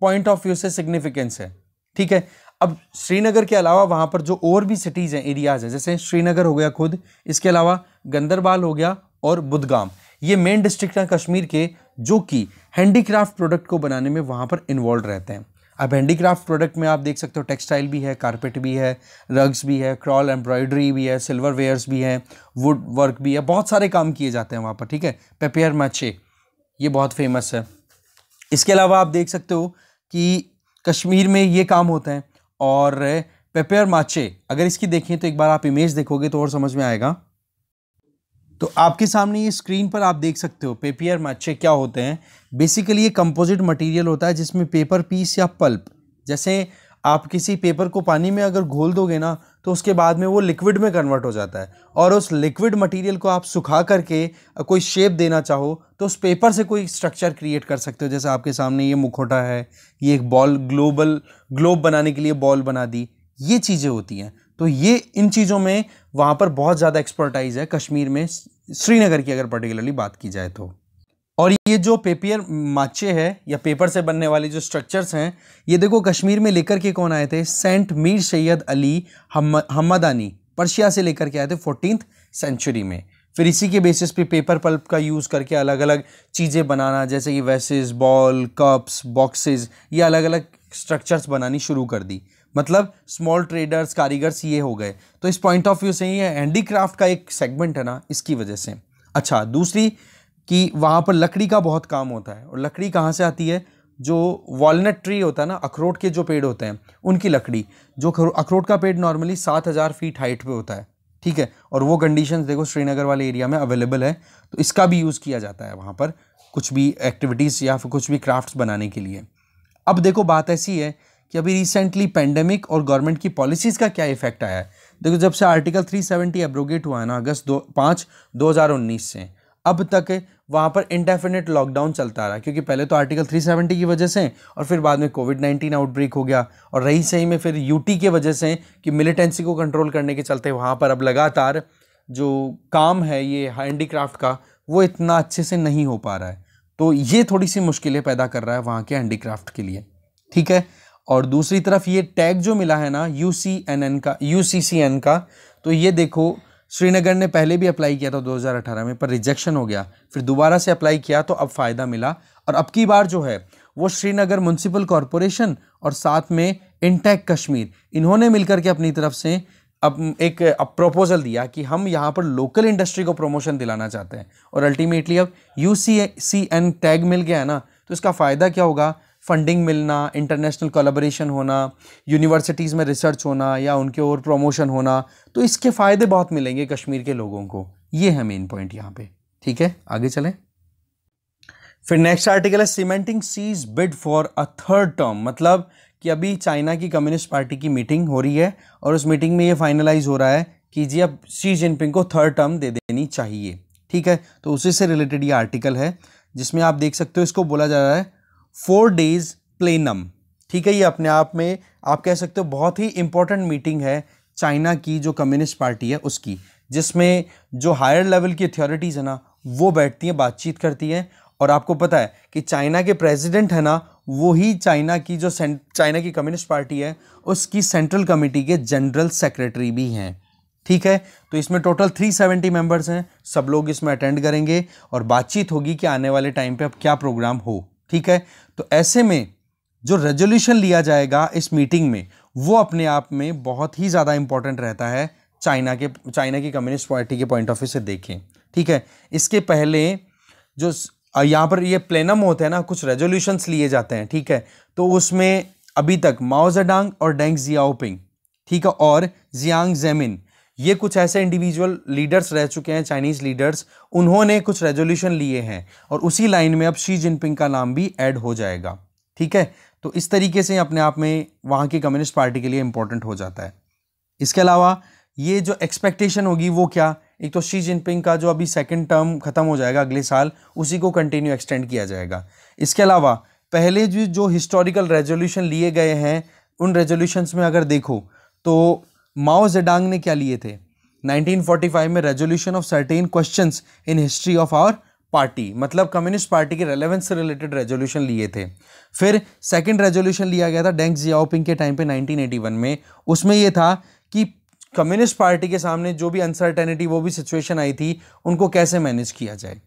[SPEAKER 1] पॉइंट ऑफ व्यू से सिग्निफिकेंस है ठीक है अब श्रीनगर के अलावा वहाँ पर जो और भी सिटीज़ हैं एरियाज़ हैं जैसे श्रीनगर हो गया खुद इसके अलावा गंदरबाल हो गया और बुदगाम ये मेन डिस्ट्रिक्ट हैं कश्मीर के जो कि हैंडीक्राफ्ट प्रोडक्ट को बनाने में वहाँ पर इन्वॉल्व रहते हैं अब हैंडीक्राफ्ट प्रोडक्ट में आप देख सकते हो टेक्सटाइल भी है कारपेट भी है रग्स भी है क्रॉल एम्ब्रॉयडरी भी है सिल्वर वेयर्स भी हैं वुड वर्क भी है बहुत सारे काम किए जाते हैं वहाँ पर ठीक है पेपेयर माचे ये बहुत फेमस है इसके अलावा आप देख सकते हो कि कश्मीर में ये काम होते हैं और पेपेयर माचे अगर इसकी देखें तो एक बार आप इमेज देखोगे तो और समझ में आएगा तो आपके सामने ये स्क्रीन पर आप देख सकते हो पेपियर मच्छे क्या होते हैं बेसिकली ये कंपोजिट मटेरियल होता है जिसमें पेपर पीस या पल्प जैसे आप किसी पेपर को पानी में अगर घोल दोगे ना तो उसके बाद में वो लिक्विड में कन्वर्ट हो जाता है और उस लिक्विड मटेरियल को आप सुखा करके कोई शेप देना चाहो तो उस पेपर से कोई स्ट्रक्चर क्रिएट कर सकते हो जैसे आपके सामने ये मुखोटा है ये एक बॉल ग्लोबल ग्लोब बनाने के लिए बॉल बना दी ये चीज़ें होती हैं तो ये इन चीज़ों में वहाँ पर बहुत ज़्यादा एक्सपर्टाइज़ है कश्मीर में श्रीनगर की अगर पर्टिकुलरली बात की जाए तो और ये जो पेपियर माचे है या पेपर से बनने वाले जो स्ट्रक्चर्स हैं ये देखो कश्मीर में लेकर के कौन आए थे सेंट मीर सैयद अली हम हमदानी पर्शिया से लेकर के आए थे फोर्टीन सेंचुरी में फिर इसी के बेसिस पे पेपर पल्प का यूज़ करके अलग अलग चीज़ें बनाना जैसे कि वैसेज बॉल कप्स बॉक्सेस ये अलग अलग स्ट्रक्चर्स बनानी शुरू कर दी मतलब स्मॉल ट्रेडर्स कारीगर्स ये हो गए तो इस पॉइंट ऑफ व्यू से ही हैंडीक्राफ्ट का एक सेगमेंट है ना इसकी वजह से अच्छा दूसरी कि वहाँ पर लकड़ी का बहुत काम होता है और लकड़ी कहाँ से आती है जो वॉलनट ट्री होता है ना अखरोट के जो पेड़ होते हैं उनकी लकड़ी जो अखरोट का पेड़ नॉर्मली सात हज़ार फीट हाइट पे होता है ठीक है और वो कंडीशंस देखो श्रीनगर वाले एरिया में अवेलेबल है तो इसका भी यूज़ किया जाता है वहाँ पर कुछ भी एक्टिविटीज़ या फिर कुछ भी क्राफ्ट्स बनाने के लिए अब देखो बात ऐसी है कि अभी रिसेंटली पेंडेमिक और गवर्नमेंट की पॉलिसीज़ का क्या इफेक्ट आया है देखो जब से आर्टिकल 370 एब्रोगेट हुआ है ना अगस्त दो पाँच दो से अब तक वहाँ पर इंडेफिनेट लॉकडाउन चलता रहा क्योंकि पहले तो आर्टिकल 370 की वजह से और फिर बाद में कोविड 19 आउटब्रेक हो गया और रही सही में फिर यूटी के वजह से कि मिलिटेंसी को कंट्रोल करने के चलते वहाँ पर अब लगातार जो काम है ये हैंडीक्राफ्ट का वो इतना अच्छे से नहीं हो पा रहा है तो ये थोड़ी सी मुश्किलें पैदा कर रहा है वहाँ के हैंडीक्राफ्ट के लिए ठीक है और दूसरी तरफ ये टैग जो मिला है ना यू सी एन एन का यू सी सी एन का तो ये देखो श्रीनगर ने पहले भी अप्लाई किया था 2018 में पर रिजेक्शन हो गया फिर दोबारा से अप्लाई किया तो अब फ़ायदा मिला और अब की बार जो है वो श्रीनगर म्यूनसिपल कॉरपोरेशन और साथ में इंटैक कश्मीर इन्होंने मिलकर के अपनी तरफ से अब एक अब प्रपोजल दिया कि हम यहाँ पर लोकल इंडस्ट्री को प्रमोशन दिलाना चाहते हैं और अल्टीमेटली अब U C C N tag मिल गया है ना तो इसका फ़ायदा क्या होगा फंडिंग मिलना इंटरनेशनल कोलाब्रेशन होना यूनिवर्सिटीज़ में रिसर्च होना या उनके और प्रमोशन होना तो इसके फ़ायदे बहुत मिलेंगे कश्मीर के लोगों को ये है मेन पॉइंट यहाँ पे ठीक है आगे चलें फिर नेक्स्ट आर्टिकल है cementing Xi's bid for a third term मतलब कि अभी चाइना की कम्युनिस्ट पार्टी की मीटिंग हो रही है और उस मीटिंग में ये फाइनलाइज हो रहा है कि जी अब शी जिनपिंग को थर्ड टर्म दे देनी चाहिए ठीक है तो उसी से रिलेटेड ये आर्टिकल है जिसमें आप देख सकते हो इसको बोला जा रहा है फोर डेज प्लेनम ठीक है ये अपने आप में आप कह सकते हो बहुत ही इंपॉर्टेंट मीटिंग है चाइना की जो कम्युनिस्ट पार्टी है उसकी जिसमें जो हायर लेवल की अथॉरिटीज़ है ना वो बैठती हैं बातचीत करती हैं और आपको पता है कि चाइना के प्रेसिडेंट है ना वो ही चाइना की जो चाइना की कम्युनिस्ट पार्टी है उसकी सेंट्रल कमेटी के जनरल सेक्रेटरी भी हैं ठीक है तो इसमें टोटल 370 मेम्बर्स हैं सब लोग इसमें अटेंड करेंगे और बातचीत होगी कि आने वाले टाइम पे अब क्या प्रोग्राम हो ठीक है तो ऐसे में जो रेजोल्यूशन लिया जाएगा इस मीटिंग में वो अपने आप में बहुत ही ज़्यादा इम्पॉर्टेंट रहता है चाइना के चाइना की कम्युनिस्ट पार्टी के पॉइंट ऑफ व्यू से देखें ठीक है इसके पहले जो यहाँ पर ये प्लेनम होते हैं ना कुछ रेजोल्यूशंस लिए जाते हैं ठीक है तो उसमें अभी तक माओजडांग और डेंग जियाओपिंग ठीक है और जियांग जेमिन ये कुछ ऐसे इंडिविजुअल लीडर्स रह चुके हैं चाइनीज़ लीडर्स उन्होंने कुछ रेजोल्यूशन लिए हैं और उसी लाइन में अब शी जिनपिंग का नाम भी ऐड हो जाएगा ठीक है तो इस तरीके से अपने आप में वहाँ की कम्युनिस्ट पार्टी के लिए इंपॉर्टेंट हो जाता है इसके अलावा ये जो एक्सपेक्टेशन होगी वो क्या एक तो शी जिनपिंग का जो अभी सेकेंड टर्म ख़त्म हो जाएगा अगले साल उसी को कंटिन्यू एक्सटेंड किया जाएगा इसके अलावा पहले जो जो हिस्टोरिकल रेजोल्यूशन लिए गए हैं उन रेजोल्यूशंस में अगर देखो तो माओ जेडांग ने क्या लिए थे 1945 में resolution of certain question in history of our party मतलब कम्युनिस्ट पार्टी के रेलेवेंस से रिलेटेड रेजोल्यूशन लिए थे फिर सेकंड रेजोल्यूशन लिया गया था डेंग जियाओपिंग के टाइम पे 1981 में उसमें यह था कि कम्युनिस्ट पार्टी के सामने जो भी अनसर्टेनिटी वो भी सिचुएशन आई थी उनको कैसे मैनेज किया जाए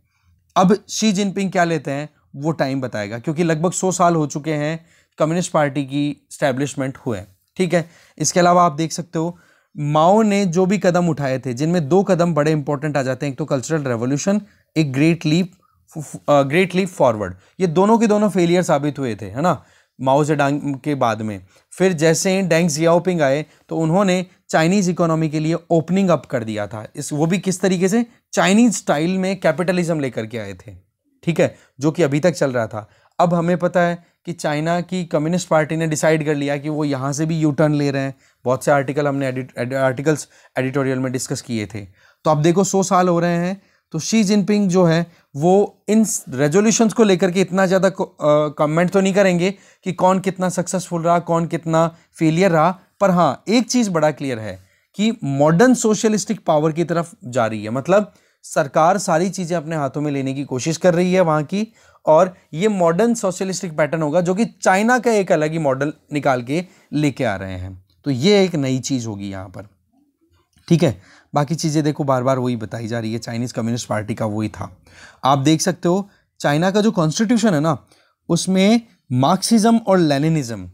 [SPEAKER 1] अब शी जिनपिंग क्या लेते हैं वो टाइम बताएगा क्योंकि लगभग सौ साल हो चुके हैं कम्युनिस्ट पार्टी की स्टैब्लिशमेंट हुए ठीक है इसके अलावा आप देख सकते हो माओ ने जो भी कदम उठाए थे जिनमें दो कदम बड़े इंपॉर्टेंट आ जाते हैं एक तो कल्चरल रेवोल्यूशन एक great leap great leap forward ये दोनों के दोनों फेलियर साबित हुए थे है ना माओ जेडांग के बाद में फिर जैसे डेंग जियाओपिंग आए तो उन्होंने चाइनीज इकोनॉमी के लिए ओपनिंग अप कर दिया था इस वो भी किस तरीके से चाइनीज स्टाइल में कैपिटलिज्म लेकर के आए थे ठीक है जो कि अभी तक चल रहा था अब हमें पता है कि चाइना की कम्युनिस्ट पार्टी ने डिसाइड कर लिया कि वो यहाँ से भी यू टर्न ले रहे हैं बहुत से आर्टिकल हमने एडिट एड, आर्टिकल्स एडिटोरियल में डिस्कस किए थे तो अब देखो सौ साल हो रहे हैं तो शी जिनपिंग जो है वो इन रेजोल्यूशंस को लेकर के इतना ज़्यादा कमेंट तो नहीं करेंगे कि कौन कितना सक्सेसफुल रहा कौन कितना फेलियर रहा पर हाँ एक चीज़ बड़ा क्लियर है कि मॉडर्न सोशलिस्टिक पावर की तरफ जा रही है मतलब सरकार सारी चीज़ें अपने हाथों में लेने की कोशिश कर रही है वहाँ की और ये मॉडर्न सोशलिस्टिक पैटर्न होगा जो कि चाइना का एक अलग ही मॉडल निकाल के लेके आ रहे हैं तो ये एक नई चीज़ होगी यहाँ पर ठीक है बाकी चीज़ें देखो बार बार वही बताई जा रही है चाइनीज़ कम्युनिस्ट पार्टी का वही था आप देख सकते हो चाइना का जो कॉन्स्टिट्यूशन है ना उसमें मार्क्सिज्म और लेनिनिज्म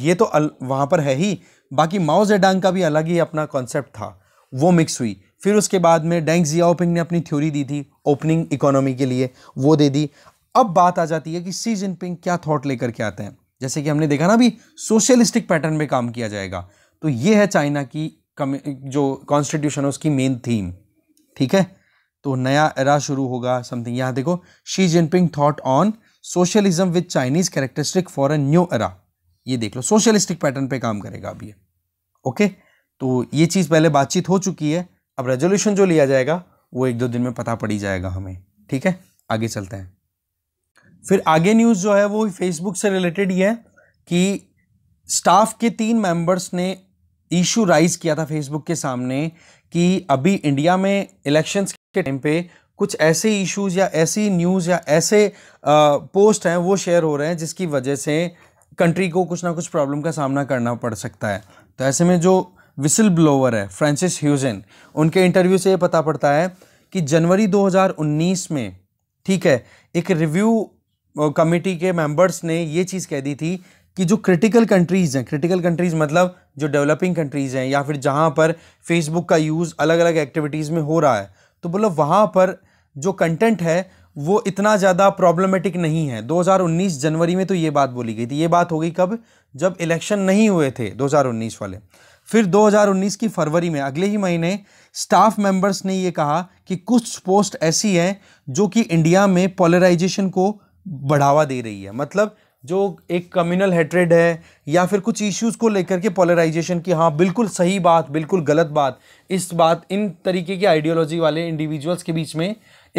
[SPEAKER 1] ये तो अल, वहाँ पर है ही बाकी माओ जेडांग का भी अलग ही अपना कॉन्सेप्ट था वो मिक्स हुई फिर उसके बाद में डेंग जियाओपिंग ने अपनी थ्योरी दी थी ओपनिंग इकोनॉमी के लिए वो दे दी अब बात आ जाती है कि सी जिनपिंग क्या थॉट लेकर के आते हैं जैसे कि हमने देखा ना अभी सोशलिस्टिक पैटर्न में काम किया जाएगा तो ये है चाइना की जो कॉन्स्टिट्यूशन है उसकी मेन थीम ठीक है तो नया एरा शुरू होगा समथिंग यहाँ देखो Xi Jinping thought on socialism with Chinese characteristic for a new era ये देख लो सोशलिस्टिक पैटर्न पे काम करेगा अब ये ओके तो ये चीज़ पहले बातचीत हो चुकी है अब रेजोल्यूशन जो लिया जाएगा वो एक दो दिन में पता पड़ी जाएगा हमें ठीक है आगे चलते हैं फिर आगे न्यूज़ जो है वो फेसबुक से रिलेटेड ही है कि स्टाफ के तीन मेंबर्स ने इशू राइज किया था फेसबुक के सामने कि अभी इंडिया में इलेक्शंस के टाइम पे कुछ ऐसे इश्यूज या ऐसी न्यूज़ या ऐसे आ, पोस्ट हैं वो शेयर हो रहे हैं जिसकी वजह से कंट्री को कुछ ना कुछ प्रॉब्लम का सामना करना पड़ सकता है तो ऐसे में जो विसल ब्लोवर है फ्रांसिस ह्यूजन उनके इंटरव्यू से ये पता पड़ता है कि जनवरी 2019 में ठीक है एक रिव्यू कमेटी के मेंबर्स ने ये चीज़ कह दी थी कि जो क्रिटिकल कंट्रीज़ हैं क्रिटिकल कंट्रीज़ मतलब जो डेवलपिंग कंट्रीज़ हैं या फिर जहाँ पर फेसबुक का यूज़ अलग अलग एक्टिविटीज़ में हो रहा है तो बोलो वहाँ पर जो कंटेंट है वो इतना ज़्यादा प्रॉब्लमेटिक नहीं है 2019 जनवरी में तो ये बात बोली गई थी ये बात हो गई कब जब इलेक्शन नहीं हुए थे 2019 वाले फिर 2019 की फरवरी में अगले ही महीने स्टाफ मेंबर्स ने ये कहा कि कुछ पोस्ट ऐसी हैं जो कि इंडिया में पोलराइजेशन को बढ़ावा दे रही है मतलब जो एक कम्युनल हेट्रेड है या फिर कुछ इश्यूज को लेकर के पोलराइजेशन की हाँ बिल्कुल सही बात बिल्कुल गलत बात इस बात इन तरीके की आइडियोलॉजी वाले इंडिविजुअल्स के बीच में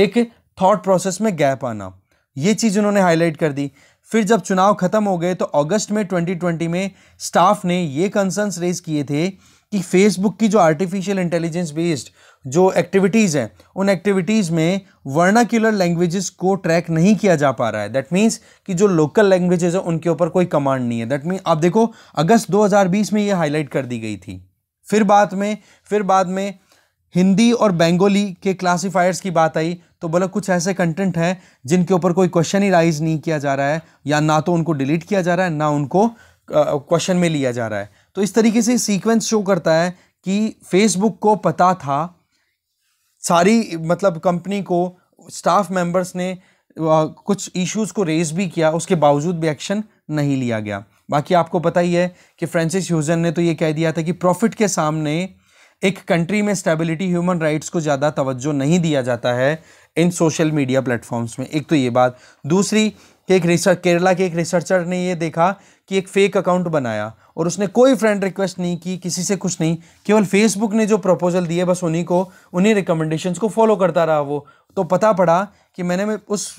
[SPEAKER 1] एक थॉट प्रोसेस में गैप आना ये चीज़ उन्होंने हाईलाइट कर दी फिर जब चुनाव ख़त्म हो गए तो अगस्त में 2020 में स्टाफ ने ये कंसर्न्स रेज किए थे कि फेसबुक की जो आर्टिफिशियल इंटेलिजेंस बेस्ड जो एक्टिविटीज़ हैं उन एक्टिविटीज़ में वर्नाक्यूलर लैंग्वेजेस को ट्रैक नहीं किया जा पा रहा है दैट मीन्स कि जो लोकल लैंग्वेजेस हैं उनके ऊपर कोई कमांड नहीं है दैट मीन आप देखो अगस्त 2020 में ये हाईलाइट कर दी गई थी फिर बाद में फिर बाद में हिंदी और बेंगोली के क्लासीफायर्स की बात आई तो बोला कुछ ऐसे कंटेंट हैं जिनके ऊपर कोई क्वेश्चन ही राइज नहीं किया जा रहा है या ना तो उनको डिलीट किया जा रहा है ना उनको क्वेश्चन में लिया जा रहा है तो इस तरीके से सीक्वेंस शो करता है कि फेसबुक को पता था सारी मतलब कंपनी को स्टाफ मेंबर्स ने कुछ इश्यूज को रेज भी किया उसके बावजूद भी एक्शन नहीं लिया गया बाकी आपको पता ही है कि फ्रांसिस ह्यूजन ने तो ये कह दिया था कि प्रॉफिट के सामने एक कंट्री में स्टेबिलिटी ह्यूमन राइट्स को ज़्यादा तवज्जो नहीं दिया जाता है इन सोशल मीडिया प्लेटफॉर्म्स में एक तो ये बात दूसरी कि एक रिसर्च केरला के एक रिसर्चर ने ये देखा कि एक फेक अकाउंट बनाया और उसने कोई फ्रेंड रिक्वेस्ट नहीं की किसी से कुछ नहीं केवल फेसबुक ने जो प्रपोजल दिए बस उन्हीं को उन्हीं रिकमेंडेशंस को फॉलो करता रहा वो तो पता पड़ा कि मैंने उस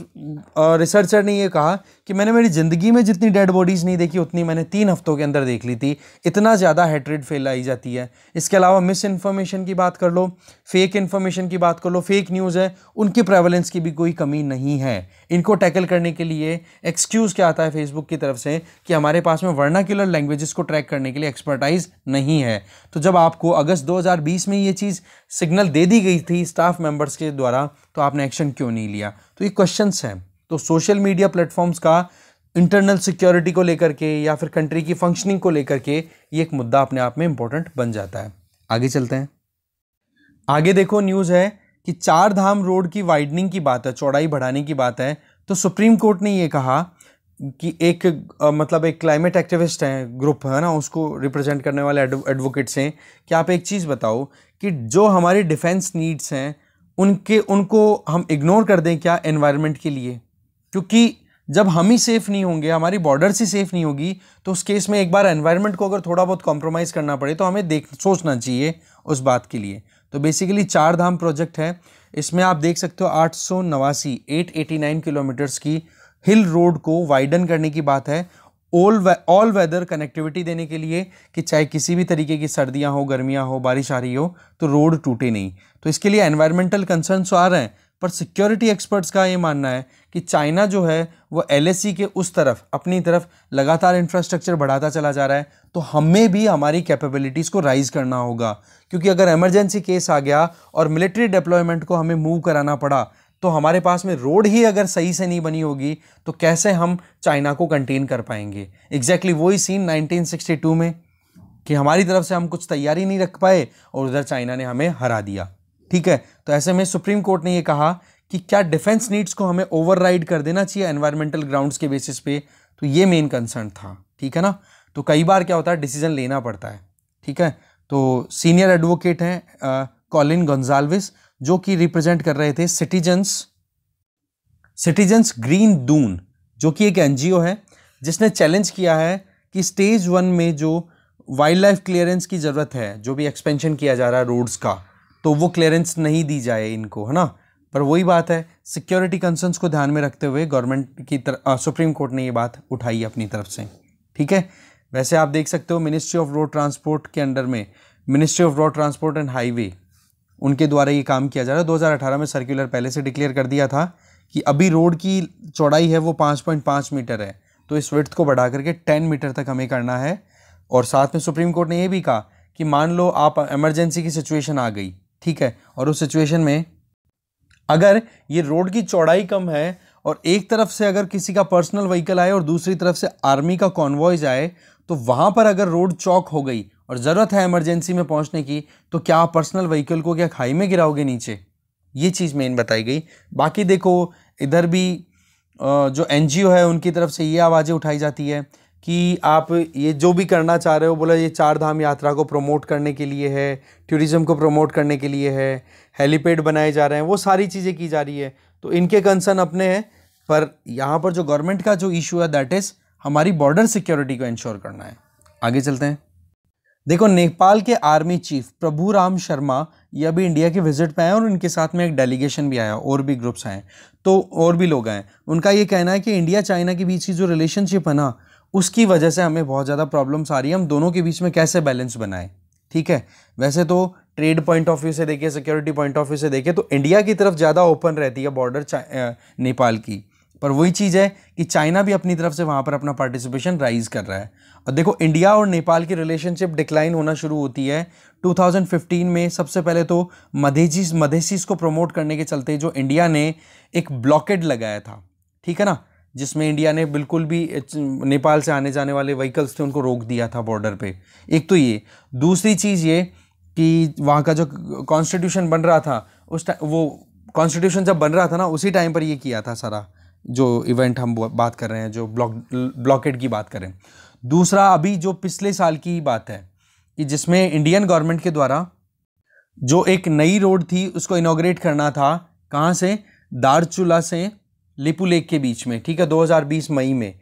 [SPEAKER 1] रिसर्चर ने ये कहा कि मैंने मेरी ज़िंदगी में जितनी डेड बॉडीज़ नहीं देखी उतनी मैंने तीन हफ्तों के अंदर देख ली थी इतना ज़्यादा हेट्रेड फैलाई जाती है इसके अलावा मिस इन्फॉर्मेशन की बात कर लो फेक इन्फॉर्मेशन की बात कर लो फेक न्यूज़ है उनकी प्रेवलेंस की भी कोई कमी नहीं है इनको टैकल करने के लिए एक्सक्यूज़ क्या आता है फेसबुक की तरफ से कि हमारे पास में वर्नाक्यूलर लैंग्वेजेस को ट्रैक करने के लिए एक्सपर्टाइज नहीं है तो जब आपको अगस्त दो में ये चीज़ सिग्नल दे दी गई थी स्टाफ मेम्बर्स के द्वारा तो आपने एक्शन क्यों नहीं लिया तो ये क्वेश्चंस हैं तो सोशल मीडिया प्लेटफॉर्म्स का इंटरनल सिक्योरिटी को लेकर के या फिर कंट्री की फंक्शनिंग को लेकर के ये एक मुद्दा अपने आप में इंपॉर्टेंट बन जाता है आगे चलते हैं आगे देखो न्यूज़ है कि चार धाम रोड की वाइडनिंग की बात है चौड़ाई बढ़ाने की बात है तो सुप्रीम कोर्ट ने ये कहा कि एक आ, मतलब एक क्लाइमेट एक्टिविस्ट हैं ग्रुप है ना उसको रिप्रेजेंट करने वाले एडवोकेट्स हैं कि आप एक चीज़ बताओ कि जो हमारे डिफेंस नीड्स हैं उनके उनको हम इग्नोर कर दें क्या एनवायरनमेंट के लिए क्योंकि जब हम ही सेफ़ नहीं होंगे हमारी बॉर्डर ही सेफ़ नहीं होगी तो उस केस में एक बार एनवायरनमेंट को अगर थोड़ा बहुत कॉम्प्रोमाइज़ करना पड़े तो हमें देख सोचना चाहिए उस बात के लिए तो बेसिकली चार धाम प्रोजेक्ट है इसमें आप देख सकते हो आठ सौ नवासी एट एटी नाइन किलोमीटर्स की हिल रोड को वाइडन करने की बात है ऑल ऑल वेदर कनेक्टिविटी देने के लिए कि चाहे किसी भी तरीके की सर्दियाँ हो गर्मियाँ हो बारिश आ रही हो तो रोड टूटे नहीं तो इसके लिए एनवायरमेंटल तो आ रहे हैं पर सिक्योरिटी एक्सपर्ट्स का ये मानना है कि चाइना जो है वो एल e के उस तरफ अपनी तरफ लगातार इंफ्रास्ट्रक्चर बढ़ाता चला जा रहा है तो हमें भी हमारी कैपेबिलिटीज़ को राइज़ करना होगा क्योंकि अगर इमरजेंसी केस आ गया और मिलिट्री डिप्लॉयमेंट को हमें मूव कराना पड़ा तो हमारे पास में रोड ही अगर सही से नहीं बनी होगी तो कैसे हम चाइना को कंटेन कर पाएंगे एग्जैक्टली exactly वही सीन 1962 में कि हमारी तरफ से हम कुछ तैयारी नहीं रख पाए और उधर चाइना ने हमें हरा दिया ठीक है तो ऐसे में सुप्रीम कोर्ट ने ये कहा कि क्या डिफेंस नीड्स को हमें ओवरराइड कर देना चाहिए एनवायरमेंटल ग्राउंड्स के बेसिस पे तो ये मेन कंसर्न था ठीक है ना तो कई बार क्या होता है डिसीजन लेना पड़ता है ठीक है तो सीनियर एडवोकेट हैं कॉलिन गंजालविस जो कि रिप्रेजेंट कर रहे थे सिटीजन्स सिटीजन्स ग्रीन दून जो कि एक एनजीओ है जिसने चैलेंज किया है कि स्टेज वन में जो वाइल्ड लाइफ क्लियरेंस की ज़रूरत है जो भी एक्सपेंशन किया जा रहा है रोड्स का तो वो क्लियरेंस नहीं दी जाए इनको है ना पर वही बात है सिक्योरिटी कंसर्न्स को ध्यान में रखते हुए गवर्नमेंट की तरफ सुप्रीम कोर्ट ने ये बात उठाई अपनी तरफ से ठीक है वैसे आप देख सकते हो मिनिस्ट्री ऑफ रोड ट्रांसपोर्ट के अंडर में ministry of road transport and highway उनके द्वारा ये काम किया जा रहा है 2018 में सर्कुलर पहले से डिक्लेयर कर दिया था कि अभी रोड की चौड़ाई है वो 5.5 मीटर है तो इस वर्थ को बढ़ा करके 10 मीटर तक हमें करना है और साथ में सुप्रीम कोर्ट ने ये भी कहा कि मान लो आप इमरजेंसी की सिचुएशन आ गई ठीक है और उस सिचुएशन में अगर ये रोड की चौड़ाई कम है और एक तरफ से अगर किसी का पर्सनल व्हीकल आए और दूसरी तरफ से आर्मी का कॉन्वॉयज आए तो वहाँ पर अगर रोड चौक हो गई और ज़रूरत है इमरजेंसी में पहुंचने की तो क्या आप पर्सनल व्हीकल को क्या खाई में गिराओगे नीचे ये चीज़ मेन बताई गई बाकी देखो इधर भी जो एन है उनकी तरफ से ये आवाज़ें उठाई जाती है कि आप ये जो भी करना चाह रहे हो बोला ये चार धाम यात्रा को प्रमोट करने के लिए है टूरिज़्म को प्रमोट करने के लिए है हेलीपैड बनाए जा रहे हैं वो सारी चीज़ें की जा रही है तो इनके कंसर्न अपने हैं पर यहाँ पर जो गवर्नमेंट का जो इशू है दैट इज़ हमारी बॉर्डर सिक्योरिटी को इंश्योर करना है आगे चलते हैं देखो नेपाल के आर्मी चीफ प्रभु राम शर्मा ये अभी इंडिया के विजिट पे आए और उनके साथ में एक डेलीगेशन भी आया और भी ग्रुप्स आए तो और भी लोग आए उनका ये कहना है कि इंडिया चाइना के बीच की जो रिलेशनशिप है ना उसकी वजह से हमें बहुत ज़्यादा प्रॉब्लम्स आ रही है हम दोनों के बीच में कैसे बैलेंस बनाएं ठीक है वैसे तो ट्रेड पॉइंट ऑफ व्यू से देखें सिक्योरिटी पॉइंट ऑफ व्यू से देखें तो इंडिया की तरफ ज़्यादा ओपन रहती है बॉर्डर नेपाल की पर वही चीज़ है कि चाइना भी अपनी तरफ से वहाँ पर अपना पार्टिसिपेशन राइज कर रहा है और देखो इंडिया और नेपाल की रिलेशनशिप डिक्लाइन होना शुरू होती है 2015 में सबसे पहले तो मधेजीज मधेसीज को प्रमोट करने के चलते जो इंडिया ने एक ब्लॉकेट लगाया था ठीक है ना जिसमें इंडिया ने बिल्कुल भी नेपाल से आने जाने वाले व्हीकल्स थे उनको रोक दिया था बॉर्डर पर एक तो ये दूसरी चीज़ ये कि वहाँ का जो कॉन्स्टिट्यूशन बन रहा था उस वो कॉन्स्टिट्यूशन जब बन रहा था ना उसी टाइम पर ये किया था सारा जो इवेंट हम बात कर रहे हैं जो ब्लॉक ब्लॉकेट की बात करें दूसरा अभी जो पिछले साल की बात है कि जिसमें इंडियन गवर्नमेंट के द्वारा जो एक नई रोड थी उसको इनोग्रेट करना था कहाँ से दारचूला से लिपू लेक के बीच में ठीक है 2020 मई में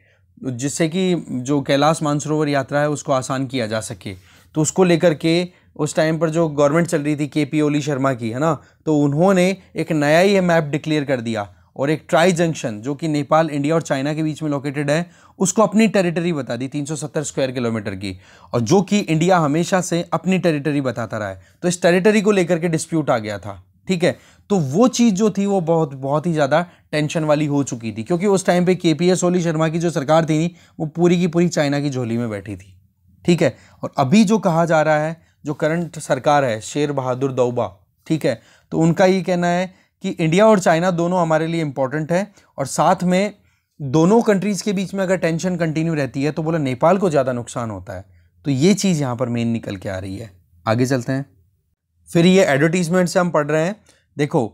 [SPEAKER 1] जिससे कि जो कैलाश मानसरोवर यात्रा है उसको आसान किया जा सके तो उसको लेकर के उस टाइम पर जो गवर्नमेंट चल रही थी के पी ओली शर्मा की है ना तो उन्होंने एक नया ही मैप डिक्लेयर कर दिया और एक ट्राई जंक्शन जो कि नेपाल इंडिया और चाइना के बीच में लोकेटेड है उसको अपनी टेरिटरी बता दी 370 स्क्वायर किलोमीटर की और जो कि इंडिया हमेशा से अपनी टेरिटरी बताता रहा है तो इस टेरिटरी को लेकर के डिस्प्यूट आ गया था ठीक है तो वो चीज़ जो थी वो बहुत बहुत ही ज़्यादा टेंशन वाली हो चुकी थी क्योंकि उस टाइम पर के पी एस ओली शर्मा की जो सरकार थी वो पूरी की पूरी चाइना की झोली में बैठी थी ठीक है और अभी जो कहा जा रहा है जो करंट सरकार है शेर बहादुर दौबा ठीक है तो उनका ये कहना है कि इंडिया और चाइना दोनों हमारे लिए इम्पॉर्टेंट है और साथ में दोनों कंट्रीज़ के बीच में अगर टेंशन कंटिन्यू रहती है तो बोला नेपाल को ज़्यादा नुकसान होता है तो ये चीज़ यहाँ पर मेन निकल के आ रही है आगे चलते हैं फिर ये एडवर्टीजमेंट से हम पढ़ रहे हैं देखो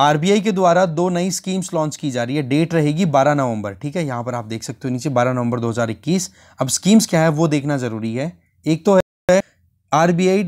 [SPEAKER 1] आरबीआई के द्वारा दो नई स्कीम्स लॉन्च की जा रही है डेट रहेगी 12 नवंबर ठीक है यहाँ पर आप देख सकते हो नीचे 12 नवंबर 2021 अब स्कीम्स क्या है वो देखना ज़रूरी है एक तो है आरबीआई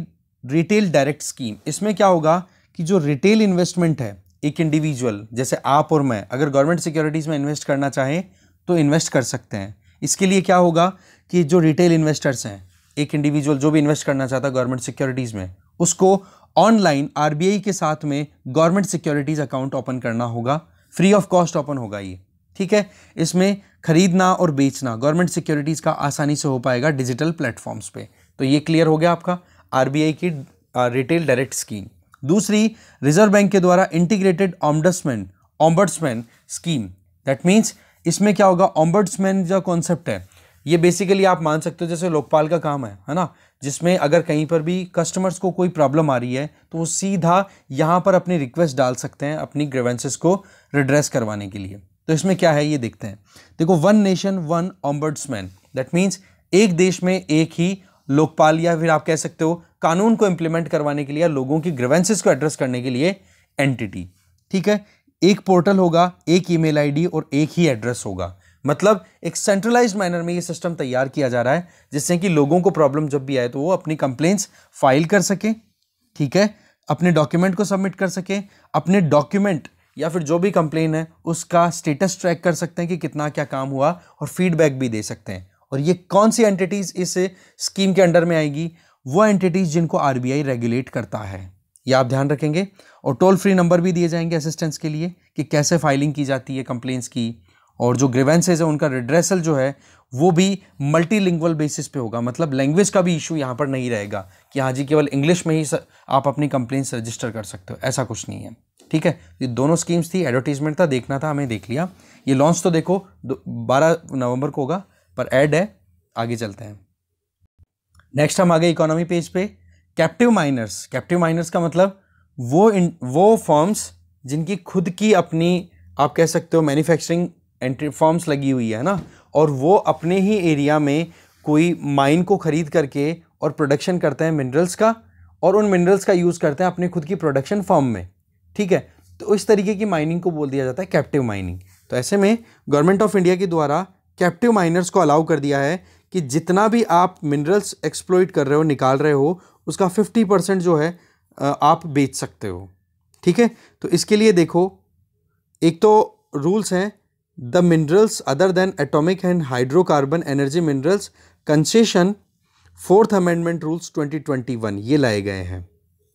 [SPEAKER 1] रिटेल डायरेक्ट स्कीम इसमें क्या होगा कि जो रिटेल इन्वेस्टमेंट है एक इंडिविजुअल जैसे आप और मैं अगर गवर्नमेंट सिक्योरिटीज़ में इन्वेस्ट करना चाहें तो इन्वेस्ट कर सकते हैं इसके लिए क्या होगा कि जो रिटेल इन्वेस्टर्स हैं एक इंडिविजुअल जो भी इन्वेस्ट करना चाहता है गवर्नमेंट सिक्योरिटीज़ में उसको ऑनलाइन आर के साथ में गवर्नमेंट सिक्योरिटीज़ अकाउंट ओपन करना होगा फ्री ऑफ कॉस्ट ओपन होगा ये ठीक है इसमें खरीदना और बेचना गवर्नमेंट सिक्योरिटीज़ का आसानी से हो पाएगा डिजिटल प्लेटफॉर्म्स पे तो ये क्लियर हो गया आपका आरबीआई की रिटेल डायरेक्ट स्कीम दूसरी रिजर्व बैंक के द्वारा integrated ombudsman ombudsman scheme that means इसमें क्या होगा ऑम्बड्समैन जो कॉन्सेप्ट है ये बेसिकली आप मान सकते हो जैसे लोकपाल का काम है है ना जिसमें अगर कहीं पर भी कस्टमर्स को कोई प्रॉब्लम आ रही है तो वो सीधा यहाँ पर अपनी रिक्वेस्ट डाल सकते हैं अपनी ग्रेवेंसेस को रिड्रेस करवाने के लिए तो इसमें क्या है ये देखते हैं देखो one nation one ombudsman that means एक देश में एक ही लोकपाल या फिर आप कह सकते हो कानून को इंप्लीमेंट करवाने के लिए लोगों की ग्रेवेंसिस को एड्रेस करने के लिए एंटिटी ठीक है एक पोर्टल होगा एक ईमेल आईडी और एक ही एड्रेस होगा मतलब एक सेंट्रलाइज मैनर में ये सिस्टम तैयार किया जा रहा है जिससे कि लोगों को प्रॉब्लम जब भी आए तो वो अपनी कंप्लेंट्स फाइल कर सकें ठीक है अपने डॉक्यूमेंट को सबमिट कर सकें अपने डॉक्यूमेंट या फिर जो भी कंप्लेन है उसका स्टेटस ट्रैक कर सकते हैं कि कितना क्या काम हुआ और फीडबैक भी दे सकते हैं और ये कौन सी एंटिटीज़ इस स्कीम के अंडर में आएगी वो एंटिटीज़ जिनको आरबीआई रेगुलेट करता है ये आप ध्यान रखेंगे और टोल फ्री नंबर भी दिए जाएंगे असिस्टेंस के लिए कि कैसे फाइलिंग की जाती है कंप्लेंट्स की और जो ग्रीवेंसेज है उनका रिड्रेसल जो है वो भी मल्टीलिंगुअल बेसिस पे होगा मतलब लैंग्वेज का भी इशू यहाँ पर नहीं रहेगा कि हाँ जी केवल इंग्लिश में ही सर, आप अपनी कंप्लेन रजिस्टर कर सकते हो ऐसा कुछ नहीं है ठीक है ये दोनों स्कीम्स थी एडवर्टीजमेंट था देखना था हमें देख लिया ये लॉन्च तो देखो बारह नवंबर को होगा पर एड है आगे चलते हैं नेक्स्ट हम आ गए इकोनॉमी पेज पे कैप्टिव माइनर्स कैप्टिव माइनर्स का मतलब वो इन, वो फॉर्म्स जिनकी खुद की अपनी आप कह सकते हो मैन्युफैक्चरिंग एंट्री फॉर्म्स लगी हुई है ना और वो अपने ही एरिया में कोई माइन को ख़रीद करके और प्रोडक्शन करते हैं मिनरल्स का और उन मिनरल्स का यूज़ करते हैं अपने खुद की प्रोडक्शन फॉर्म में ठीक है तो इस तरीके की माइनिंग को बोल दिया जाता है कैप्टिव माइनिंग तो ऐसे में गवर्नमेंट ऑफ इंडिया के द्वारा कैप्टिव माइनर्स को अलाउ कर दिया है कि जितना भी आप मिनरल्स एक्सप्लोइट कर रहे हो निकाल रहे हो उसका फिफ्टी परसेंट जो है आप बेच सकते हो ठीक है तो इसके लिए देखो एक तो रूल्स हैं the minerals other than atomic and hydrocarbon energy minerals concession fourth amendment rules 2021 ये लाए गए हैं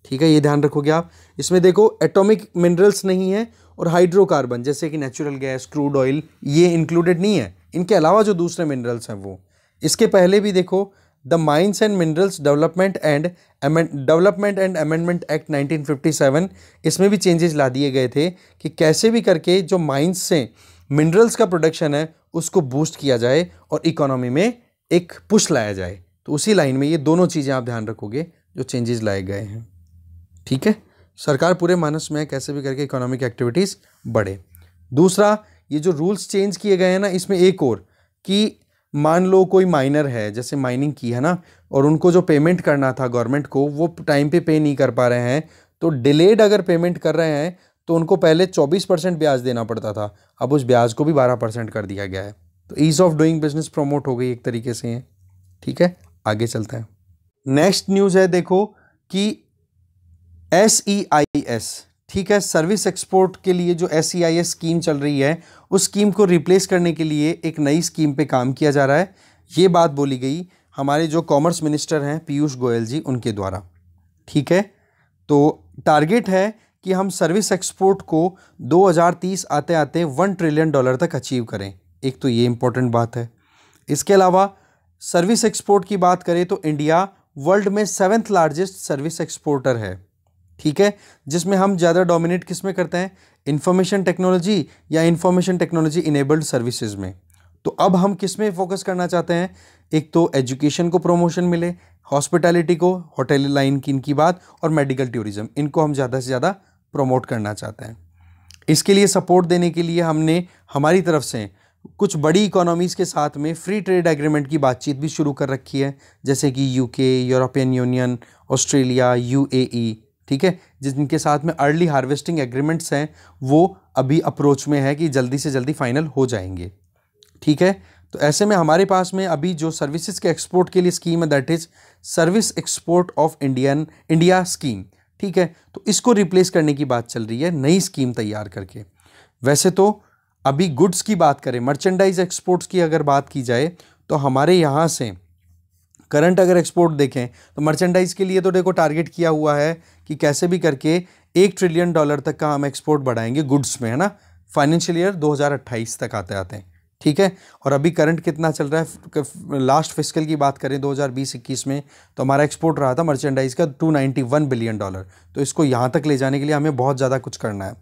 [SPEAKER 1] ठीक है ये ध्यान रखोगे आप इसमें देखो एटॉमिक मिनरल्स नहीं है और हाइड्रोकार्बन जैसे कि नेचुरल गैस क्रूड ऑयल ये इंक्लूडेड नहीं है इनके अलावा जो दूसरे मिनरल्स हैं वो इसके पहले भी देखो the mines and minerals development and development and amendment act 1957 इसमें भी चेंजेस ला दिए गए थे कि कैसे भी करके जो माइंस से मिनरल्स का प्रोडक्शन है उसको बूस्ट किया जाए और इकोनॉमी में एक पुश लाया जाए तो उसी लाइन में ये दोनों चीज़ें आप ध्यान रखोगे जो चेंजेस लाए गए हैं ठीक है सरकार पूरे मानस में कैसे भी करके इकोनॉमिक एक्टिविटीज़ बढ़े दूसरा ये जो रूल्स चेंज किए गए हैं ना इसमें एक और कि मान लो कोई माइनर है जैसे माइनिंग की है ना और उनको जो पेमेंट करना था गवर्नमेंट को वो टाइम पे पे नहीं कर पा रहे हैं तो डिलेड अगर पेमेंट कर रहे हैं तो उनको पहले 24 परसेंट ब्याज देना पड़ता था अब उस ब्याज को भी 12 परसेंट कर दिया गया है तो ease of doing business promote हो गई एक तरीके से है ठीक है आगे चलते हैं नेक्स्ट न्यूज़ है देखो कि एस ई आई एस ठीक है सर्विस एक्सपोर्ट के लिए जो एस स्कीम e चल रही है उस स्कीम को रिप्लेस करने के लिए एक नई स्कीम पे काम किया जा रहा है ये बात बोली गई हमारे जो कॉमर्स मिनिस्टर हैं पीयूष गोयल जी उनके द्वारा ठीक है तो टारगेट है कि हम सर्विस एक्सपोर्ट को 2030 आते आते वन ट्रिलियन डॉलर तक अचीव करें एक तो ये इम्पोर्टेंट बात है इसके अलावा सर्विस एक्सपोर्ट की बात करें तो इंडिया वर्ल्ड में सेवेंथ लार्जेस्ट सर्विस एक्सपोर्टर है ठीक है जिसमें हम ज़्यादा डोमिनेट किस में करते हैं इन्फॉर्मेशन टेक्नोलॉजी या इन्फॉर्मेशन टेक्नोलॉजी इनेबल्ड सर्विसेज में तो अब हम किस में फोकस करना चाहते हैं एक तो एजुकेशन को प्रमोशन मिले हॉस्पिटैलिटी को होटल लाइन की इनकी बात और मेडिकल टूरिज़्म इनको हम ज़्यादा से ज़्यादा प्रमोट करना चाहते हैं इसके लिए सपोर्ट देने के लिए हमने हमारी तरफ से कुछ बड़ी इकोनॉमीज़ के साथ में फ्री ट्रेड एग्रीमेंट की बातचीत भी शुरू कर रखी है जैसे कि UK European Union Australia UAE ठीक है जिनके साथ में अर्ली हार्वेस्टिंग एग्रीमेंट्स हैं वो अभी अप्रोच में है कि जल्दी से जल्दी फाइनल हो जाएंगे ठीक है तो ऐसे में हमारे पास में अभी जो सर्विसेज के एक्सपोर्ट के लिए स्कीम है that is service export of Indian India scheme ठीक है तो इसको रिप्लेस करने की बात चल रही है नई स्कीम तैयार करके वैसे तो अभी गुड्स की बात करें मर्चेंडाइज एक्सपोर्ट्स की अगर बात की जाए तो हमारे यहाँ से करंट अगर एक्सपोर्ट देखें तो मर्चेंडाइज के लिए तो देखो टारगेट किया हुआ है कि कैसे भी करके एक ट्रिलियन डॉलर तक का हम एक्सपोर्ट बढ़ाएंगे गुड्स में है ना फाइनेंशियल ईयर 2028 तक आते आते हैं ठीक है और अभी करंट कितना चल रहा है लास्ट फिजिकल की बात करें 2020-21 में तो हमारा एक्सपोर्ट रहा था मर्चेंडाइज का 291 बिलियन डॉलर तो इसको यहाँ तक ले जाने के लिए हमें बहुत ज़्यादा कुछ करना है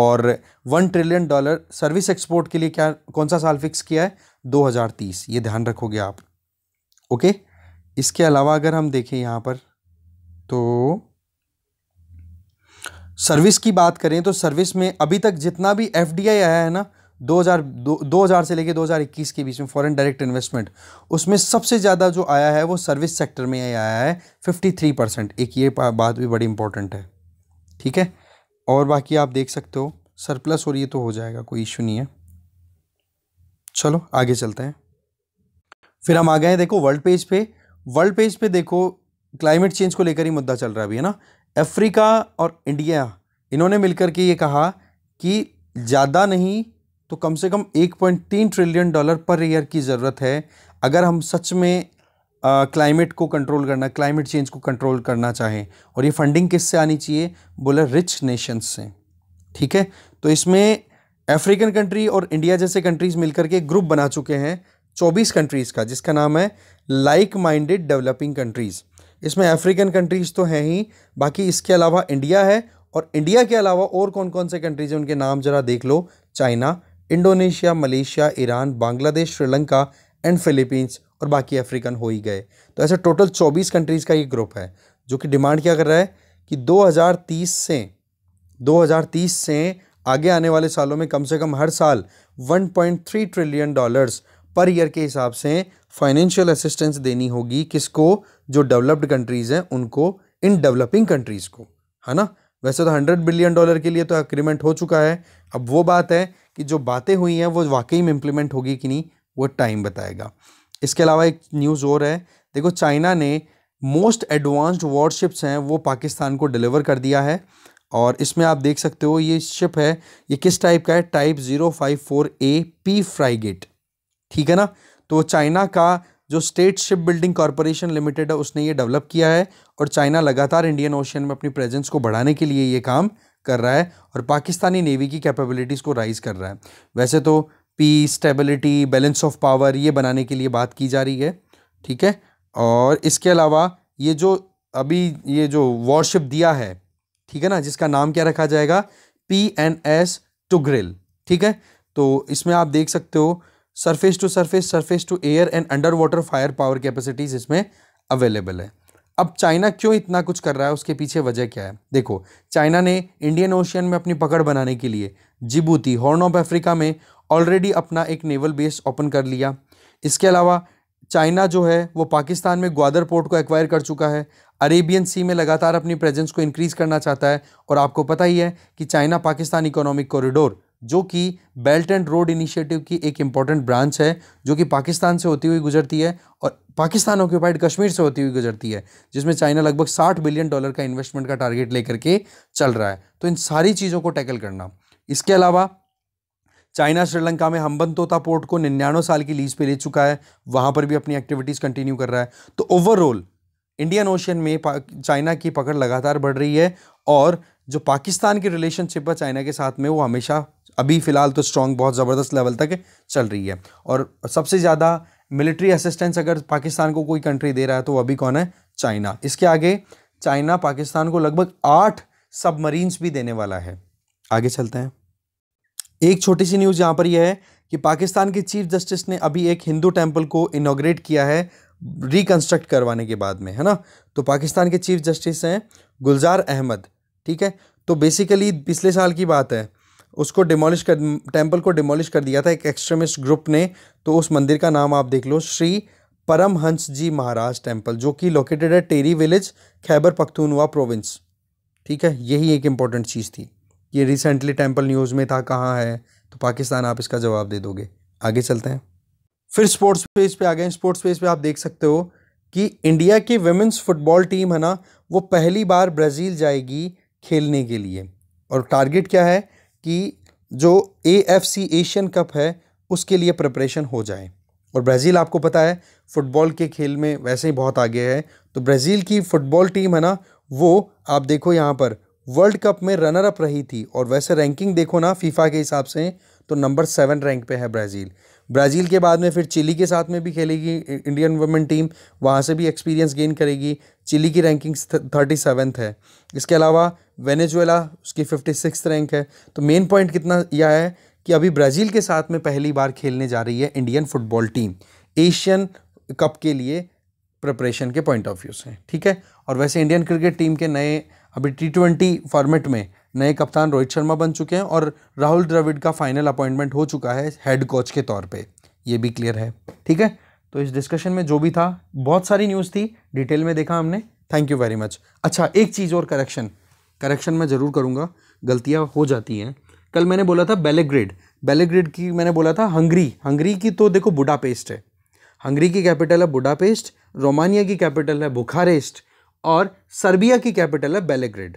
[SPEAKER 1] और one trillion dollar service export के लिए क्या कौन सा साल फिक्स किया है 2030 ये ध्यान रखोगे आप ओके इसके अलावा अगर हम देखें यहाँ पर तो सर्विस की बात करें तो सर्विस में अभी तक जितना भी एफ आया है ना 2000 दो हज़ार से लेके 2021 के बीच में फॉरेन डायरेक्ट इन्वेस्टमेंट उसमें सबसे ज़्यादा जो आया है वो सर्विस सेक्टर में आया है 53 परसेंट एक ये बात भी बड़ी इंपॉर्टेंट है ठीक है और बाकी आप देख सकते हो सरप्लस और ये तो हो जाएगा कोई इशू नहीं है चलो आगे चलते हैं फिर हम आ गए देखो वर्ल्ड पेज पे वर्ल्ड पेज पे देखो क्लाइमेट चेंज को लेकर ही मुद्दा चल रहा है अभी है ना अफ्रीका और इंडिया इन्होंने मिलकर के ये कहा कि ज़्यादा नहीं तो कम से कम 1.3 ट्रिलियन डॉलर पर ईयर की ज़रूरत है अगर हम सच में क्लाइमेट को कंट्रोल करना क्लाइमेट चेंज को कंट्रोल करना चाहें और ये फंडिंग किससे आनी चाहिए बोले रिच नेशंस से ठीक है तो इसमें अफ्रीकन कंट्री और इंडिया जैसे कंट्रीज़ मिलकर के ग्रुप बना चुके हैं 24 कंट्रीज़ का जिसका नाम है लाइक माइंडेड डेवलपिंग कंट्रीज़ इसमें अफ्रीकन कंट्रीज़ तो हैं ही बाकी इसके अलावा इंडिया है और इंडिया के अलावा और कौन कौन से कंट्रीज़ हैं उनके नाम ज़रा देख लो China Indonesia Malaysia Iran Bangladesh Sri Lanka and Philippines और बाकी अफ्रीकन हो ही गए तो ऐसे टोटल 24 कंट्रीज़ का ये ग्रुप है जो कि डिमांड क्या कर रहा है कि 2030 से 2030 से आगे आने वाले सालों में कम से कम हर साल 1.3 ट्रिलियन डॉलर्स पर ईयर के हिसाब से फाइनेंशियल असिस्टेंस देनी होगी किसको जो डेवलप्ड कंट्रीज़ हैं उनको इन डेवलपिंग कंट्रीज़ को है ना वैसे तो हंड्रेड बिलियन डॉलर के लिए तो एग्रीमेंट हो चुका है अब वो बात है कि जो बातें हुई हैं वो वाकई में इम्प्लीमेंट होगी कि नहीं वो टाइम बताएगा इसके अलावा एक न्यूज़ और है देखो चाइना ने मोस्ट एडवांस्ड वॉरशिप्स हैं वो पाकिस्तान को डिलीवर कर दिया है और इसमें आप देख सकते हो ये शिप है ये किस टाइप का है type zero five four A P frigate ठीक है ना तो चाइना का जो state ship building corporation limited है उसने ये डेवलप किया है और चाइना लगातार इंडियन ओशन में अपनी प्रेजेंस को बढ़ाने के लिए ये काम कर रहा है और पाकिस्तानी नेवी की कैपेबिलिटीज़ को राइज कर रहा है वैसे तो peace stability balance of power ये बनाने के लिए बात की जा रही है ठीक है और इसके अलावा ये जो अभी ये जो वॉरशिप दिया है ठीक है ना जिसका नाम क्या रखा जाएगा पी एन एस टुग्रिल ठीक है तो इसमें आप देख सकते हो surface to surface surface to air and under water fire power capacities इसमें अवेलेबल है अब चाइना क्यों इतना कुछ कर रहा है उसके पीछे वजह क्या है देखो चाइना ने इंडियन ओशियन में अपनी पकड़ बनाने के लिए जिबूती हॉर्न ऑफ अफ्रीका में ऑलरेडी अपना एक नेवल बेस ओपन कर लिया इसके अलावा चाइना जो है वो पाकिस्तान में ग्वादर पोर्ट को एक्वायर कर चुका है अरेबियन सी में लगातार अपनी प्रेजेंस को इंक्रीज़ करना चाहता है और आपको पता ही है कि चाइना पाकिस्तान इकोनॉमिक कॉरिडोर जो कि बेल्ट एंड रोड इनिशिएटिव की एक इम्पॉर्टेंट ब्रांच है जो कि पाकिस्तान से होती हुई गुजरती है और पाकिस्तान ऑक्यूपाइड कश्मीर से होती हुई गुजरती है जिसमें चाइना लगभग साठ बिलियन डॉलर का इन्वेस्टमेंट का टारगेट लेकर के चल रहा है तो इन सारी चीज़ों को टैकल करना इसके अलावा चाइना श्रीलंका में हम्बन तोता पोर्ट को निन्यानवे साल की लीज पे ले चुका है वहाँ पर भी अपनी एक्टिविटीज़ कंटिन्यू कर रहा है तो ओवरऑल इंडियन ओशन में चाइना की पकड़ लगातार बढ़ रही है और जो पाकिस्तान की रिलेशनशिप है चाइना के साथ में वो हमेशा अभी फ़िलहाल तो स्ट्रॉन्ग बहुत ज़बरदस्त लेवल तक चल रही है और सबसे ज़्यादा मिलिट्री असिस्टेंस अगर पाकिस्तान को कोई कंट्री दे रहा है तो अभी कौन है चाइना इसके आगे चाइना पाकिस्तान को लगभग आठ सबमरीन्स भी देने वाला है आगे चलते हैं एक छोटी सी न्यूज़ यहाँ पर यह है कि पाकिस्तान के चीफ जस्टिस ने अभी एक हिंदू टेम्पल को इनाग्रेट किया है रिकन्स्ट्रक्ट करवाने के बाद में है ना तो पाकिस्तान के चीफ जस्टिस हैं गुलजार अहमद ठीक है तो बेसिकली पिछले साल की बात है उसको डिमोलिश कर टेम्पल को डिमोलिश कर दिया था एक एक्सट्रीमिस्ट ग्रुप ने तो उस मंदिर का नाम आप देख लो श्री परमहंस जी महाराज टेम्पल जो कि लोकेटेड है टेरी विलेज खैबर पख्तूनवा प्रोविंस ठीक है यही एक इम्पॉर्टेंट चीज़ थी ये रिसेंटली टेम्पल न्यूज़ में था कहाँ है तो पाकिस्तान आप इसका जवाब दे दोगे आगे चलते हैं फिर स्पोर्ट्स पेज पे आ गए स्पोर्ट्स पेज पे आप देख सकते हो कि इंडिया की वेमेंस फुटबॉल टीम है ना वो पहली बार ब्राज़ील जाएगी खेलने के लिए और टारगेट क्या है कि जो A F C Asian cup है उसके लिए प्रिपरेशन हो जाए और ब्राज़ील आपको पता है फ़ुटबॉल के खेल में वैसे ही बहुत आगे है तो ब्राज़ील की फ़ुटबॉल टीम है ना वो आप देखो यहाँ पर वर्ल्ड कप में रनर अप रही थी और वैसे रैंकिंग देखो ना फीफा के हिसाब से तो नंबर सेवन रैंक पे है ब्राज़ील ब्राज़ील के बाद में फिर चिली के साथ में भी खेलेगी इंडियन वुमेन टीम वहाँ से भी एक्सपीरियंस गेन करेगी चिली की रैंकिंग थर्टी सेवन्थ है इसके अलावा वेनेजुएला उसकी फिफ्टी सिक्स रैंक है तो मेन पॉइंट कितना यह है कि अभी ब्राज़ील के साथ में पहली बार खेलने जा रही है Indian football team Asian cup के लिए प्रिपरेशन के पॉइंट ऑफ व्यू से ठीक है और वैसे इंडियन क्रिकेट टीम के नए अभी टी ट्वेंटी फॉर्मेट में नए कप्तान रोहित शर्मा बन चुके हैं और राहुल द्रविड का फाइनल अपॉइंटमेंट हो चुका है हेड कोच के तौर पे ये भी क्लियर है ठीक है तो इस डिस्कशन में जो भी था बहुत सारी न्यूज़ थी डिटेल में देखा हमने थैंक यू वेरी मच अच्छा एक चीज़ और करेक्शन करेक्शन मैं ज़रूर करूँगा गलतियाँ हो जाती हैं कल मैंने बोला था बेलेग्रेड बेलेग्रेड की मैंने बोला था हंगरी हंगरी की तो देखो बुडापेस्ट है हंगरी की कैपिटल है बुडापेस्ट रोमानिया की कैपिटल है बुखारेस्ट और सर्बिया की कैपिटल है बेलेग्रेड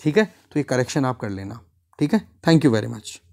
[SPEAKER 1] ठीक है तो ये करेक्शन आप कर लेना ठीक है थैंक यू वेरी मच